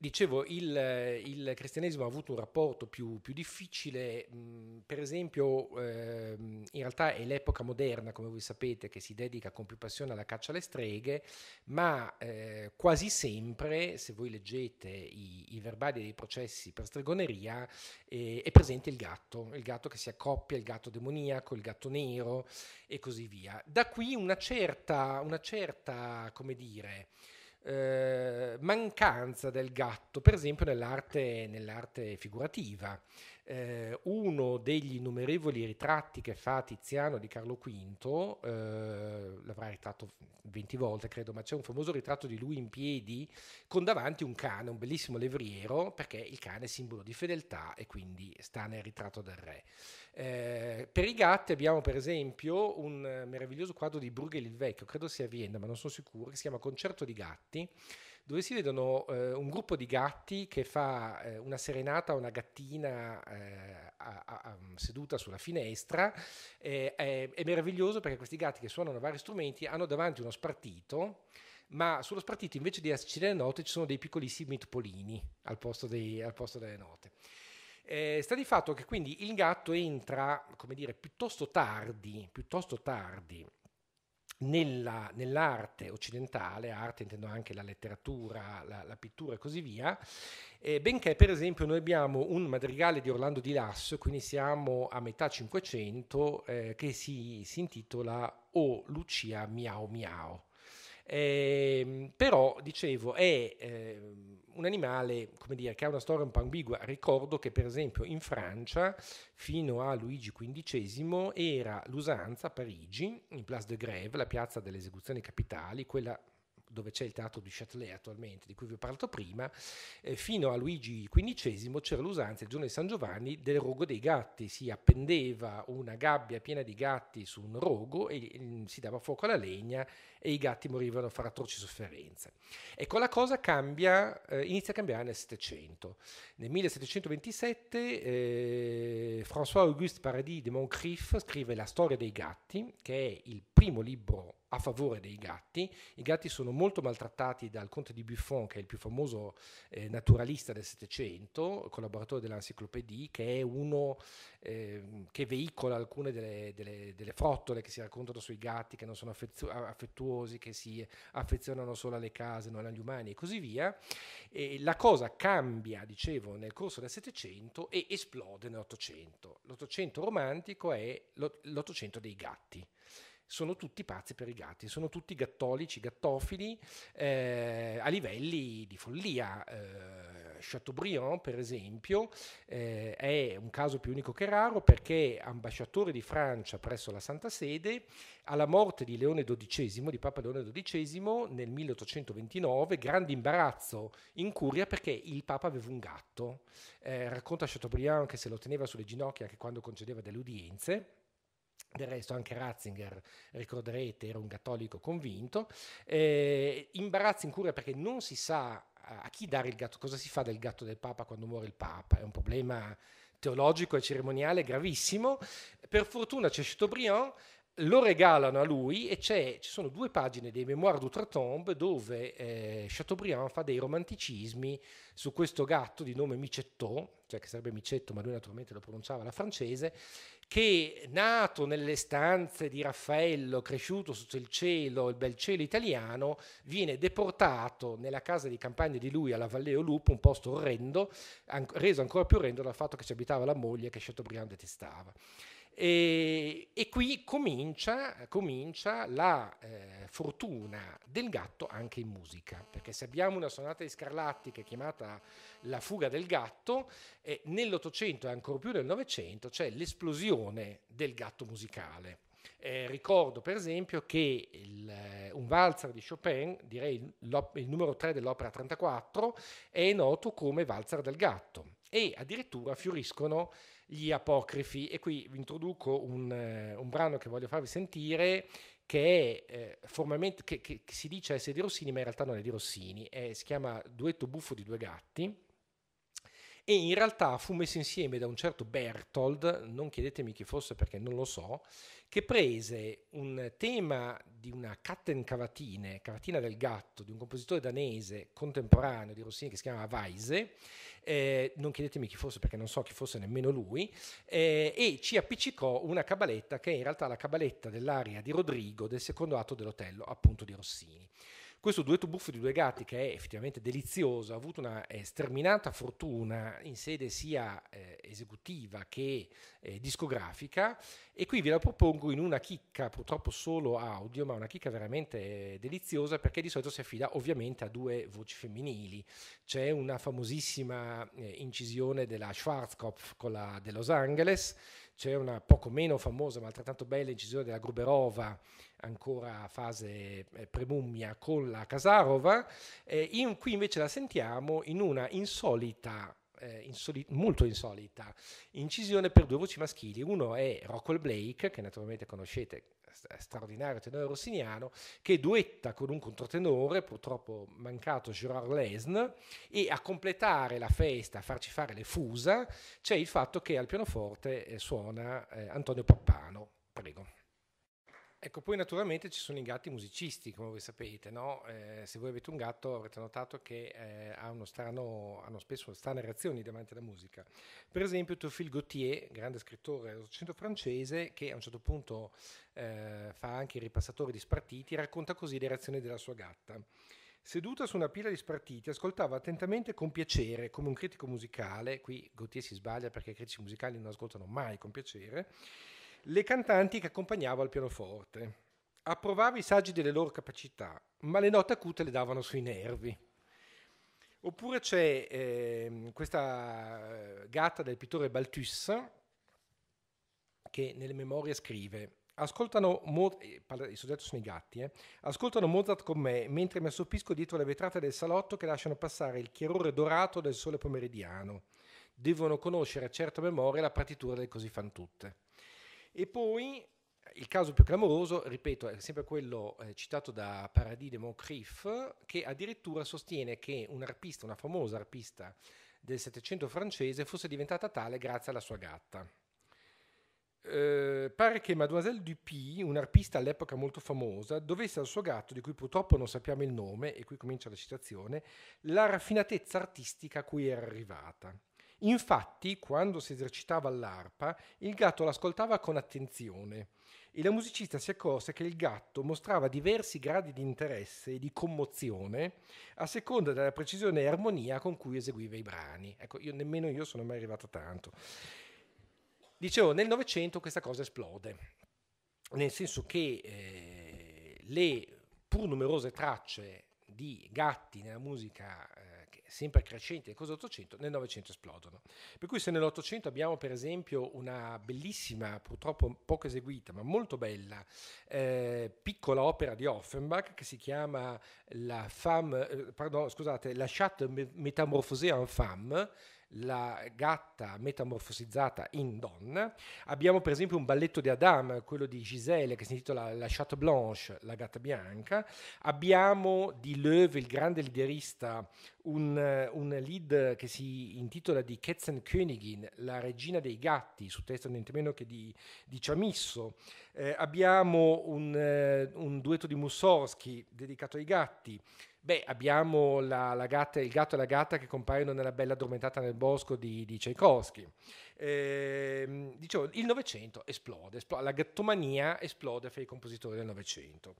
Dicevo, il, il, cristianesimo ha avuto un rapporto più, più difficile, per esempio ehm, in realtà è l'epoca moderna, come voi sapete, che si dedica con più passione alla caccia alle streghe, ma eh, quasi sempre, se voi leggete i, i verbali dei processi per stregoneria, eh, è presente il gatto, il gatto che si accoppia, il gatto demoniaco, il gatto nero e così via. Da qui una certa, una certa come dire, eh, mancanza del gatto, per esempio nell'arte, nell'arte figurativa eh, uno degli innumerevoli ritratti che fa Tiziano di Carlo V, eh, l'avrà ritratto 20 volte credo, ma c'è un famoso ritratto di lui in piedi con davanti un cane, un bellissimo levriero, perché il cane è simbolo di fedeltà e quindi sta nel ritratto del re. Eh, per i gatti abbiamo per esempio un meraviglioso quadro di Bruegel il Vecchio, credo sia a Vienna, ma non sono sicuro, che si chiama Concerto di gatti dove si vedono eh, un gruppo di gatti che fa eh, una serenata a una gattina eh, a, a, mm, seduta sulla finestra. È, è meraviglioso perché questi gatti che suonano vari strumenti hanno davanti uno spartito ma sullo spartito invece di esserci delle note ci sono dei piccolissimi topolini al posto, dei, al posto delle note. Eh, sta di fatto che quindi il gatto entra, come dire, piuttosto tardi, piuttosto tardi nella, nell'arte occidentale, arte intendo anche la letteratura, la, la pittura e così via, eh, benché per esempio noi abbiamo un madrigale di Orlando di Lasso, quindi siamo a metà Cinquecento, eh, che si, si intitola O Lucia Miao Miao eh, però, dicevo, è eh, un animale dire, che ha una storia un po' ambigua. Ricordo che, per esempio, in Francia, fino a Luigi XV, era l'usanza a Parigi, in Place de Grève, la piazza delle esecuzioni capitali, quella dove c'è il teatro di Châtelet attualmente, di cui vi ho parlato prima, eh, fino a Luigi XV c'era l'usanza il giorno di San Giovanni del rogo dei gatti, si appendeva una gabbia piena di gatti su un rogo e eh, si dava fuoco alla legna e i gatti morivano a fare atroci sofferenze. Ecco, la cosa cambia, eh, inizia a cambiare nel Settecento. Nel 1727 eh, François-Auguste Paradis de Moncrief scrive La storia dei gatti, che è il primo libro a favore dei gatti. I gatti sono molto maltrattati dal conte di Buffon, che è il più famoso eh, naturalista del Settecento, collaboratore dell'Encyclopédie, che è uno eh, che veicola alcune delle, delle, delle, frottole che si raccontano sui gatti, che non sono affezio- affettuosi, che si affezionano solo alle case, non agli umani e così via. E la cosa cambia, dicevo, nel corso del Settecento e esplode nell'Ottocento. L'Ottocento romantico è l'Ottocento dei gatti sono tutti pazzi per i gatti, sono tutti gattolici, gattofili eh, a livelli di follia. Eh, Chateaubriand, per esempio, eh, è un caso più unico che raro perché ambasciatore di Francia presso la Santa Sede, alla morte di Leone XII, di Papa Leone XII nel 1829, grande imbarazzo in curia perché il Papa aveva un gatto. Eh, racconta Chateaubriand che se lo teneva sulle ginocchia anche quando concedeva delle udienze del resto anche Ratzinger, ricorderete, era un cattolico convinto. Eh, imbarazzi in cura perché non si sa eh, a chi dare il gatto, cosa si fa del gatto del Papa quando muore il Papa. È un problema teologico e cerimoniale gravissimo. Per fortuna c'è Chateaubriand, lo regalano a lui e ci sono due pagine dei Memoires d'Outre-Tombe dove eh, Chateaubriand fa dei romanticismi su questo gatto di nome Micetto, cioè che sarebbe Micetto ma lui naturalmente lo pronunciava alla francese, che nato nelle stanze di Raffaello, cresciuto sotto il cielo, il bel cielo italiano, viene deportato nella casa di campagna di lui alla Valleo Lupo, un posto orrendo, an- reso ancora più orrendo dal fatto che ci abitava la moglie che Chateaubriand detestava. E, e qui comincia, comincia la eh, fortuna del gatto anche in musica, perché se abbiamo una sonata di Scarlatti che è chiamata La fuga del gatto, eh, nell'Ottocento e ancora più nel Novecento c'è l'esplosione del gatto musicale. Eh, ricordo per esempio che il, eh, un valzer di Chopin, direi il, il numero 3 dell'opera 34, è noto come valzer del gatto e addirittura fioriscono gli apocrifi. E qui vi introduco un, eh, un brano che voglio farvi sentire che, è, eh, formalmente, che, che, che si dice essere di Rossini, ma in realtà non è di Rossini, è, eh, si chiama Duetto buffo di due gatti e in realtà fu messo insieme da un certo Bertold, non chiedetemi chi fosse perché non lo so, che prese un tema di una Katten Cavatine, Cavatina del gatto, di un compositore danese contemporaneo di Rossini che si chiamava Weise, eh, non chiedetemi chi fosse perché non so chi fosse nemmeno lui, eh, e ci appiccicò una cabaletta che è in realtà la cabaletta dell'aria di Rodrigo del secondo atto dell'Otello, appunto di Rossini. Questo duetto buffo di due gatti, che è effettivamente delizioso, ha avuto una eh, sterminata fortuna in sede sia eh, esecutiva che eh, discografica e qui ve la propongo in una chicca, purtroppo solo audio, ma una chicca veramente eh, deliziosa perché di solito si affida ovviamente a due voci femminili. C'è una famosissima eh, incisione della Schwarzkopf con la De Los Angeles, c'è una poco meno famosa ma altrettanto bella incisione della Gruberova ancora fase eh, premummia con la Casarova. Eh, in, cui invece la sentiamo in una insolita eh, Insoli- molto insolita incisione per due voci maschili. Uno è Rockwell Blake, che naturalmente conoscete, straordinario tenore rossiniano, che duetta con un controtenore, purtroppo mancato Gerard Lesne, e a completare la festa, a farci fare le fusa, c'è il fatto che al pianoforte eh, suona eh, Antonio Pappano. Prego. Ecco, poi naturalmente ci sono i gatti musicisti, come voi sapete, no? eh, se voi avete un gatto avrete notato che eh, ha strano, hanno spesso strane reazioni davanti alla musica. Per esempio Théophile Gautier, grande scrittore dell'Ottocento francese, che a un certo punto eh, fa anche il ripassatore di spartiti, racconta così le reazioni della sua gatta. Seduta su una pila di spartiti, ascoltava attentamente con piacere, come un critico musicale, qui Gautier si sbaglia perché i critici musicali non ascoltano mai con piacere, le cantanti che accompagnavo al pianoforte. Approvavo i saggi delle loro capacità, ma le note acute le davano sui nervi. Oppure c'è ehm, eh, questa gatta del pittore Baltus che nelle memorie scrive Ascoltano Mo- eh, parla- gatti, eh. Ascoltano Mozart con me mentre mi assopisco dietro le vetrate del salotto che lasciano passare il chiarore dorato del sole pomeridiano. Devono conoscere a certa memoria la partitura del così fan tutte. E poi il caso più clamoroso, ripeto, è sempre quello eh, citato da Paradis de Moncrief, che addirittura sostiene che un'arpista, una famosa arpista del Settecento francese, fosse diventata tale grazie alla sua gatta. Eh, pare che Mademoiselle Dupy, un'arpista all'epoca molto famosa, dovesse al suo gatto, di cui purtroppo non sappiamo il nome, e qui comincia la citazione, la raffinatezza artistica a cui era arrivata. Infatti, quando si esercitava all'arpa, il gatto l'ascoltava con attenzione e la musicista si accorse che il gatto mostrava diversi gradi di interesse e di commozione a seconda della precisione e armonia con cui eseguiva i brani. Ecco, io, nemmeno io sono mai arrivato tanto. Dicevo, nel Novecento questa cosa esplode, nel senso che eh, le pur numerose tracce di gatti nella musica eh, sempre crescenti crescente cose dell'Ottocento, nel Novecento esplodono. Per cui se nell'Ottocento abbiamo per esempio una bellissima, purtroppo poco eseguita, ma molto bella, eh, piccola opera di Offenbach che si chiama La, femme, eh, pardon, scusate, la Chatte Metamorphosée en Femme, la gatta metamorfosizzata in donna. Abbiamo per esempio un balletto di Adam, quello di Giselle, che si intitola La Chatte Blanche, la gatta bianca. Abbiamo di Löwe, il grande liderista, un, un lead che si intitola di Ketzenkönigin, la regina dei gatti, su testo niente meno che di, di Ciamisso. Eh, abbiamo un, eh, un duetto di Mussorgsky dedicato ai gatti. Beh, abbiamo la, la gatta, il gatto e la gatta che compaiono nella Bella addormentata nel bosco di, di Tchaikovsky. Eh, dicevo, il Novecento esplode, esplode, la gattomania esplode fra i compositori del Novecento.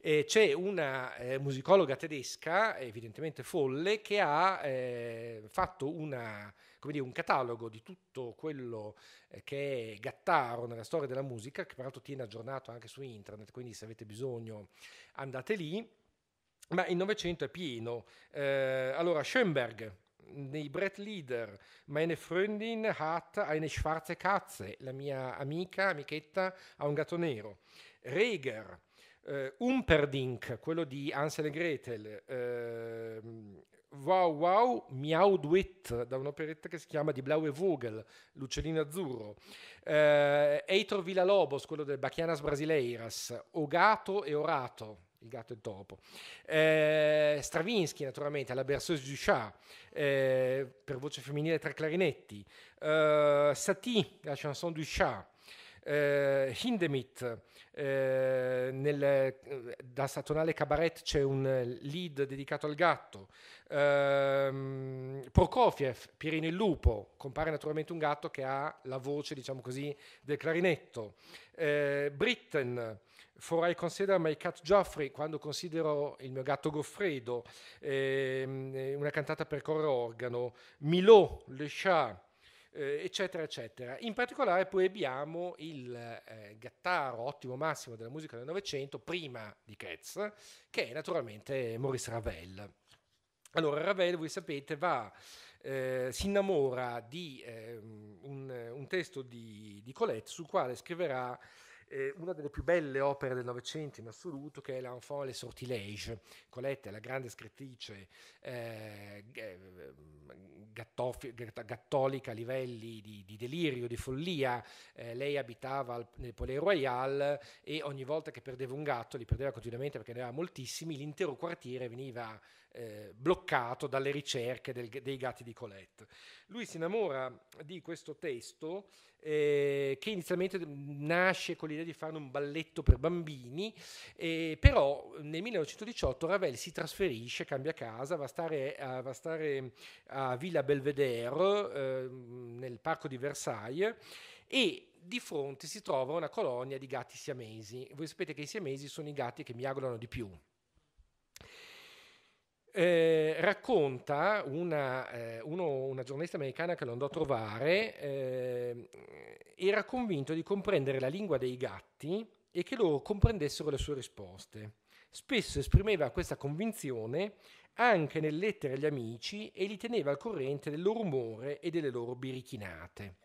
Eh, c'è una eh, musicologa tedesca, evidentemente folle, che ha eh, fatto una, dire, un catalogo di tutto quello eh, che è gattaro nella storia della musica, che peraltro tiene aggiornato anche su internet, quindi se avete bisogno andate lì ma il Novecento è pieno. Eh, allora, Schoenberg, nei Brett Leader, meine Freundin hat eine schwarze Katze, la mia amica, amichetta, ha un gatto nero. Reger, eh, Umperdink, quello di Ansel e Gretel, eh, Wow Wow Miau Duet, da un'operetta che si chiama Di Blaue Vogel, l'uccellino azzurro, eh, Eitor Lobos, quello del Bachianas Brasileiras, Ogato e Orato, il gatto e il topo. Eh, Stravinsky, naturalmente, alla Berceuse du Chat, eh, per voce femminile tre clarinetti. Eh, Satie, la chanson du chat. Eh, Hindemith, eh, nel, da Satonale Cabaret c'è un lead dedicato al gatto. Ehm, Prokofiev, Pierino il lupo, compare naturalmente un gatto che ha la voce, diciamo così, del clarinetto. Eh, Britten, For I Consider My Cat Geoffrey, quando considero il mio gatto Goffredo, ehm, eh, una cantata per coro organo, Milò, Le Chat, eh, eccetera, eccetera. In particolare poi abbiamo il eh, gattaro ottimo massimo della musica del Novecento, prima di Cats, che è naturalmente Maurice Ravel. Allora, Ravel, voi sapete, va... Eh, si innamora di eh, un, un, testo di, di Colette sul quale scriverà eh, una delle più belle opere del Novecento in assoluto, che è L'Enfant et les Sortilèges. Colette è la grande scrittrice eh, eh gattof- gattolica a livelli di, di delirio, di follia. Eh, lei abitava al, nel Palais Royal e ogni volta che perdeva un gatto, li perdeva continuamente perché ne aveva moltissimi, l'intero quartiere veniva eh, bloccato dalle ricerche del, dei gatti di Colette. Lui si innamora di questo testo eh, che inizialmente mm, nasce con l'idea di fare un balletto per bambini, eh, però mm, nel 1918 Ravel si trasferisce, cambia casa, va a stare a, va a, stare mm, a Villa Belvedere ehm, nel parco di Versailles e di fronte si trova una colonia di gatti siamesi. Voi sapete che i siamesi sono i gatti che miagolano di più. Eh, racconta una, eh, uno, una, giornalista americana che lo andò a trovare, eh, era convinto di comprendere la lingua dei gatti e che loro comprendessero le sue risposte. Spesso esprimeva questa convinzione anche nelle lettere agli amici e li teneva al corrente del loro umore e delle loro birichinate.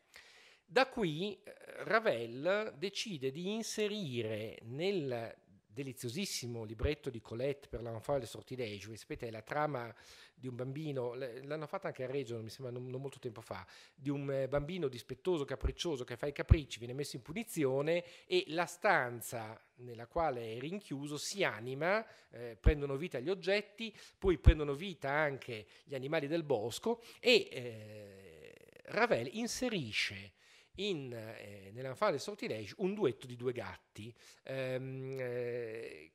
Da qui eh, Ravel decide di inserire nel deliziosissimo libretto di Colette per l'enfant le sortie sapete, è la trama di un bambino, l'hanno fatta anche a Reggio, mi sembra non, non, molto tempo fa, di un eh, bambino dispettoso, capriccioso, che fa i capricci, viene messo in punizione e la stanza nella quale è rinchiuso si anima, eh, prendono vita gli oggetti, poi prendono vita anche gli animali del bosco e eh, Ravel inserisce in, eh, nella fanfara del sortilegio un duetto di due gatti ehm, eh,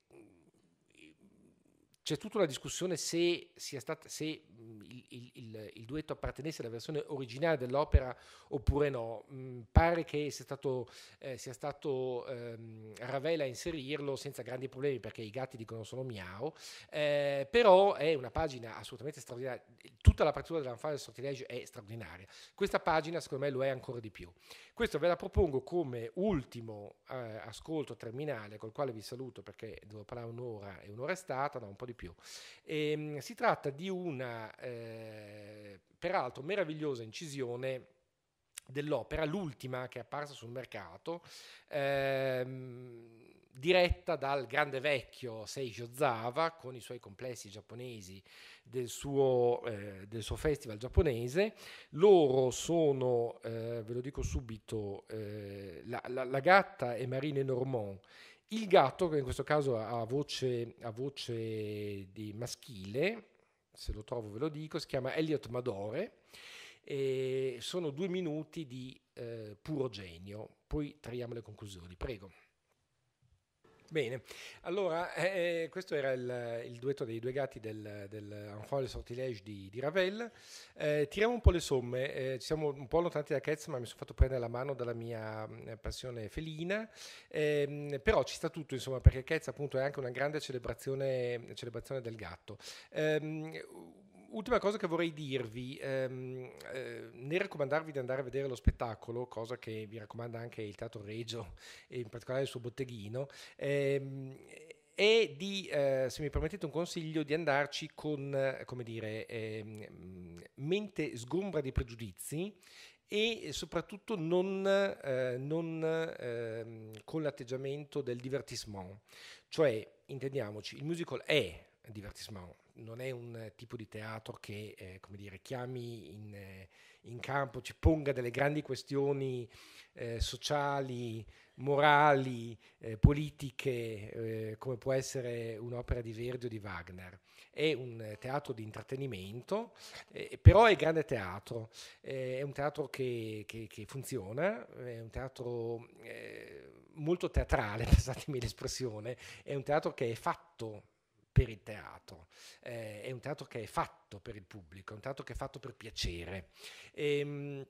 c'è tutta una discussione se, stata, se mm, il, il, il, il, duetto appartenesse alla versione originale dell'opera oppure no. Mm, pare che sia stato, eh, sia stato ehm, Ravela a inserirlo senza grandi problemi perché i gatti dicono solo miau, eh, però è una pagina assolutamente straordinaria. Tutta la partitura dell'Anfale del Sortilegio è straordinaria. Questa pagina secondo me lo è ancora di più. Questo ve la propongo come ultimo eh, ascolto terminale col quale vi saluto perché devo parlare un'ora e un'ora è stata, da no, un po' di più. E, ehm, si tratta di una, eh, peraltro, meravigliosa incisione dell'opera, l'ultima che è apparsa sul mercato, ehm, diretta dal grande vecchio Seiji Ozawa con i suoi complessi giapponesi del suo, eh, del suo festival giapponese. Loro sono, eh, ve lo dico subito, eh, la, la, la, gatta e Marine Normand il gatto, che in questo caso ha voce, ha voce di maschile, se lo trovo ve lo dico, si chiama Elliot Madore, e sono due minuti di eh, puro genio, poi traiamo le conclusioni, prego. Bene, allora eh, eh, questo era il, il, duetto dei due gatti del, del Enfant le Sortilège di, di Ravel. Eh, tiriamo un po' le somme, eh, ci siamo un po' lontani da Ketz, ma mi sono fatto prendere la mano dalla mia mm, passione felina, ehm, però ci sta tutto, insomma, perché Ketz appunto è anche una grande celebrazione, celebrazione del gatto. Ehm, ultima cosa che vorrei dirvi, ehm, eh, nel raccomandarvi di andare a vedere lo spettacolo, cosa che vi raccomanda anche il Teatro Regio e in particolare il suo botteghino, ehm, e di, eh, se mi permettete un consiglio, di andarci con, eh, come dire, ehm, mente sgombra di pregiudizi e soprattutto non, eh, non eh, con l'atteggiamento del divertissement. Cioè, intendiamoci, il musical è divertissement, non è un tipo di teatro che eh, come dire, chiami in, eh, in, campo, ci ponga delle grandi questioni eh, sociali, morali, eh, politiche, eh, come può essere un'opera di Verdi o di Wagner. È un teatro di intrattenimento, eh, però è grande teatro, è un teatro che, che, che, funziona, è un teatro molto teatrale, [LAUGHS] passatemi l'espressione, è un teatro che è fatto per il teatro, eh, è un teatro che è fatto per il pubblico, è un teatro che è fatto per piacere. E, ehm,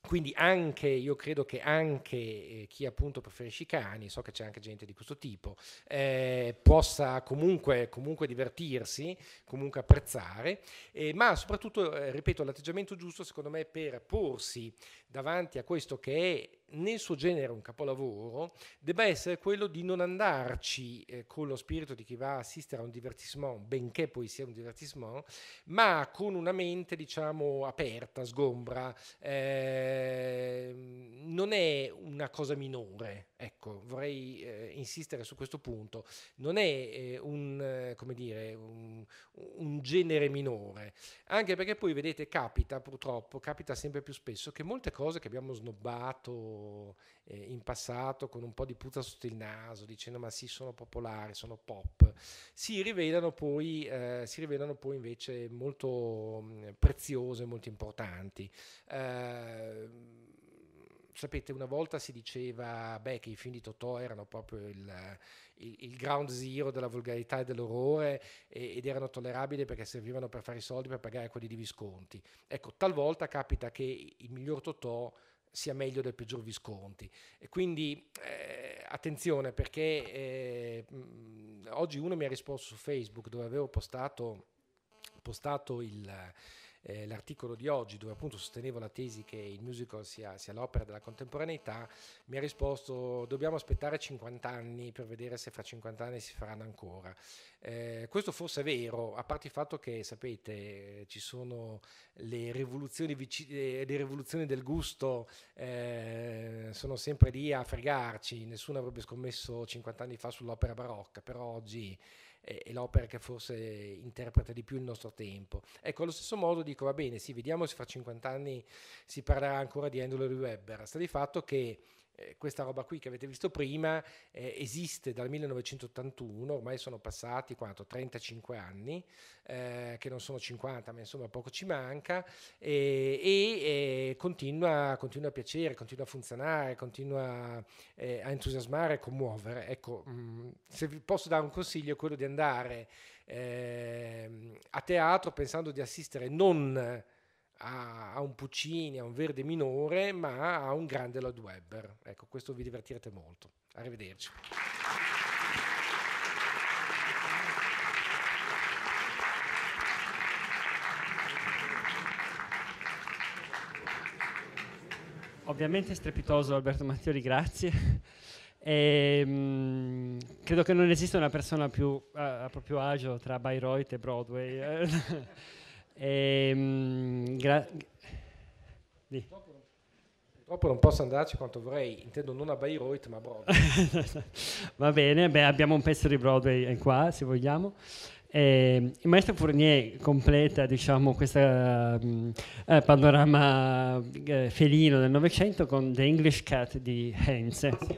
quindi anche, io credo che anche eh, chi appunto preferisce i cani, so che c'è anche gente di questo tipo, eh, possa comunque, comunque, divertirsi, comunque apprezzare, eh, ma soprattutto, eh, ripeto, l'atteggiamento giusto secondo me per porsi davanti a questo che è nel suo genere un capolavoro, debba essere quello di non andarci eh, con lo spirito di chi va a assistere a un divertissement, benché poi sia un divertissement, ma con una mente, diciamo, aperta, sgombra. Eh, non è una cosa minore, Ecco, vorrei eh, insistere su questo punto. Non è eh, un, eh, dire, un, un, genere minore, anche perché poi vedete capita purtroppo, capita sempre più spesso che molte cose che abbiamo snobbato eh, in passato con un po' di puzza sotto il naso, dicendo ma sì sono popolari, sono pop, si rivelano poi, eh, si rivelano poi invece molto mh, mm, preziose, molto importanti. Eh, sapete, una volta si diceva beh, che i film di Totò erano proprio il, il, il ground zero della volgarità e dell'orrore e, ed erano tollerabili perché servivano per fare i soldi per pagare quelli di Visconti. Ecco, talvolta capita che il miglior Totò sia meglio del peggior Visconti. E quindi eh, attenzione perché eh, mm, oggi uno mi ha risposto su Facebook dove avevo postato, postato il eh, l'articolo di oggi dove appunto sostenevo la tesi che il musical sia, sia, l'opera della contemporaneità, mi ha risposto dobbiamo aspettare 50 anni per vedere se fra 50 anni si faranno ancora. Eh, questo forse è vero, a parte il fatto che sapete ci sono le rivoluzioni, vic- eh, le rivoluzioni del gusto, eh, sono sempre lì a fregarci, nessuno avrebbe scommesso 50 anni fa sull'opera barocca, però oggi è, è l'opera che forse interpreta di più il nostro tempo. Ecco, allo stesso modo dico, va bene, sì, vediamo se fra 50 anni si parlerà ancora di Andrew Webber, sta di fatto che eh, questa roba qui che avete visto prima eh, esiste dal 1981, ormai sono passati quanto, 35 anni, eh, che non sono 50, ma insomma poco ci manca, e eh, continua, continua, a piacere, continua a funzionare, continua eh, a entusiasmare e commuovere. Ecco, mh, mm, se vi posso dare un consiglio è quello di andare ehm, a teatro pensando di assistere non a, a un Puccini, a un Verde minore, ma a un grande Lloyd Webber. Ecco, questo vi divertirete molto. Arrivederci. Ovviamente strepitoso Alberto Mattioli, grazie. E, ehm, mh, credo che non esista una persona più uh, a proprio agio tra Bayreuth e Broadway. Eh. [LAUGHS] Ehm, gra- Purtroppo non posso andarci quanto vorrei, intendo non a Bayreuth ma a Broadway. [LAUGHS] Va bene, beh, abbiamo un pezzo di Broadway eh, qua se vogliamo. Eh, il maestro Fournier completa diciamo, questo mm, eh, panorama eh, felino del Novecento con The English Cat di Heinz. Ah, sì,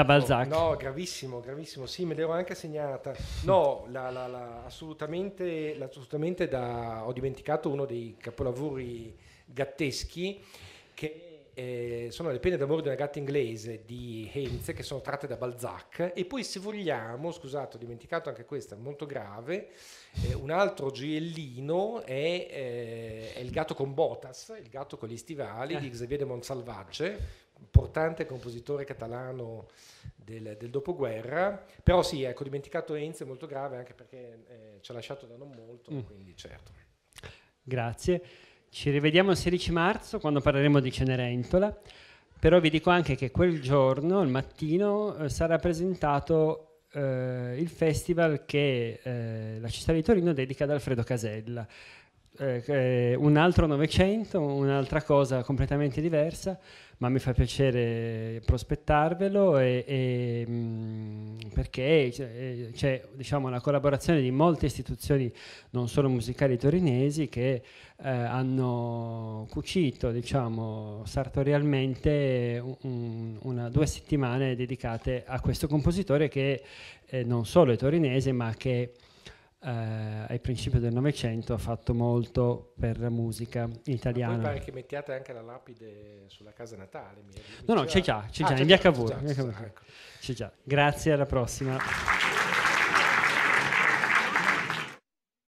ecco, Balzac. No, gravissimo, gravissimo. Sì, me l'ero anche segnata. No, la, la, la, assolutamente, assolutamente da, ho dimenticato uno dei capolavori gatteschi che eh, sono le pene d'amore di una gatta inglese di Heinz che sono tratte da Balzac e poi se vogliamo, scusate ho dimenticato anche questa, molto grave, eh, un altro gioiellino è, eh, è, il gatto con Botas, il gatto con gli stivali di eh. Xavier de Monsalvage importante compositore catalano del, del, dopoguerra, però sì, ecco, dimenticato Enzo è molto grave anche perché eh, ci ha lasciato da non molto, mm. quindi certo. Grazie, ci rivediamo il 16 marzo quando parleremo di Cenerentola, però vi dico anche che quel giorno, il mattino, eh, sarà presentato eh, il festival che eh, la città di Torino dedica ad Alfredo Casella eh, un altro Novecento, un'altra cosa completamente diversa, ma mi fa piacere prospettarvelo e, e, mh, mm, perché c'è, cioè, eh, c'è diciamo, la collaborazione di molte istituzioni, non solo musicali torinesi, che eh, hanno cucito diciamo, sartorialmente un, una, due settimane dedicate a questo compositore che eh, non solo è torinese, ma che eh, ai principi del Novecento ha fatto molto per la musica italiana. Ma pare che mettiate anche la lapide sulla casa natale. Mi, no, no, c'è già, c'è ah, già, c'è in via Cavour. Ecco. Grazie, alla prossima.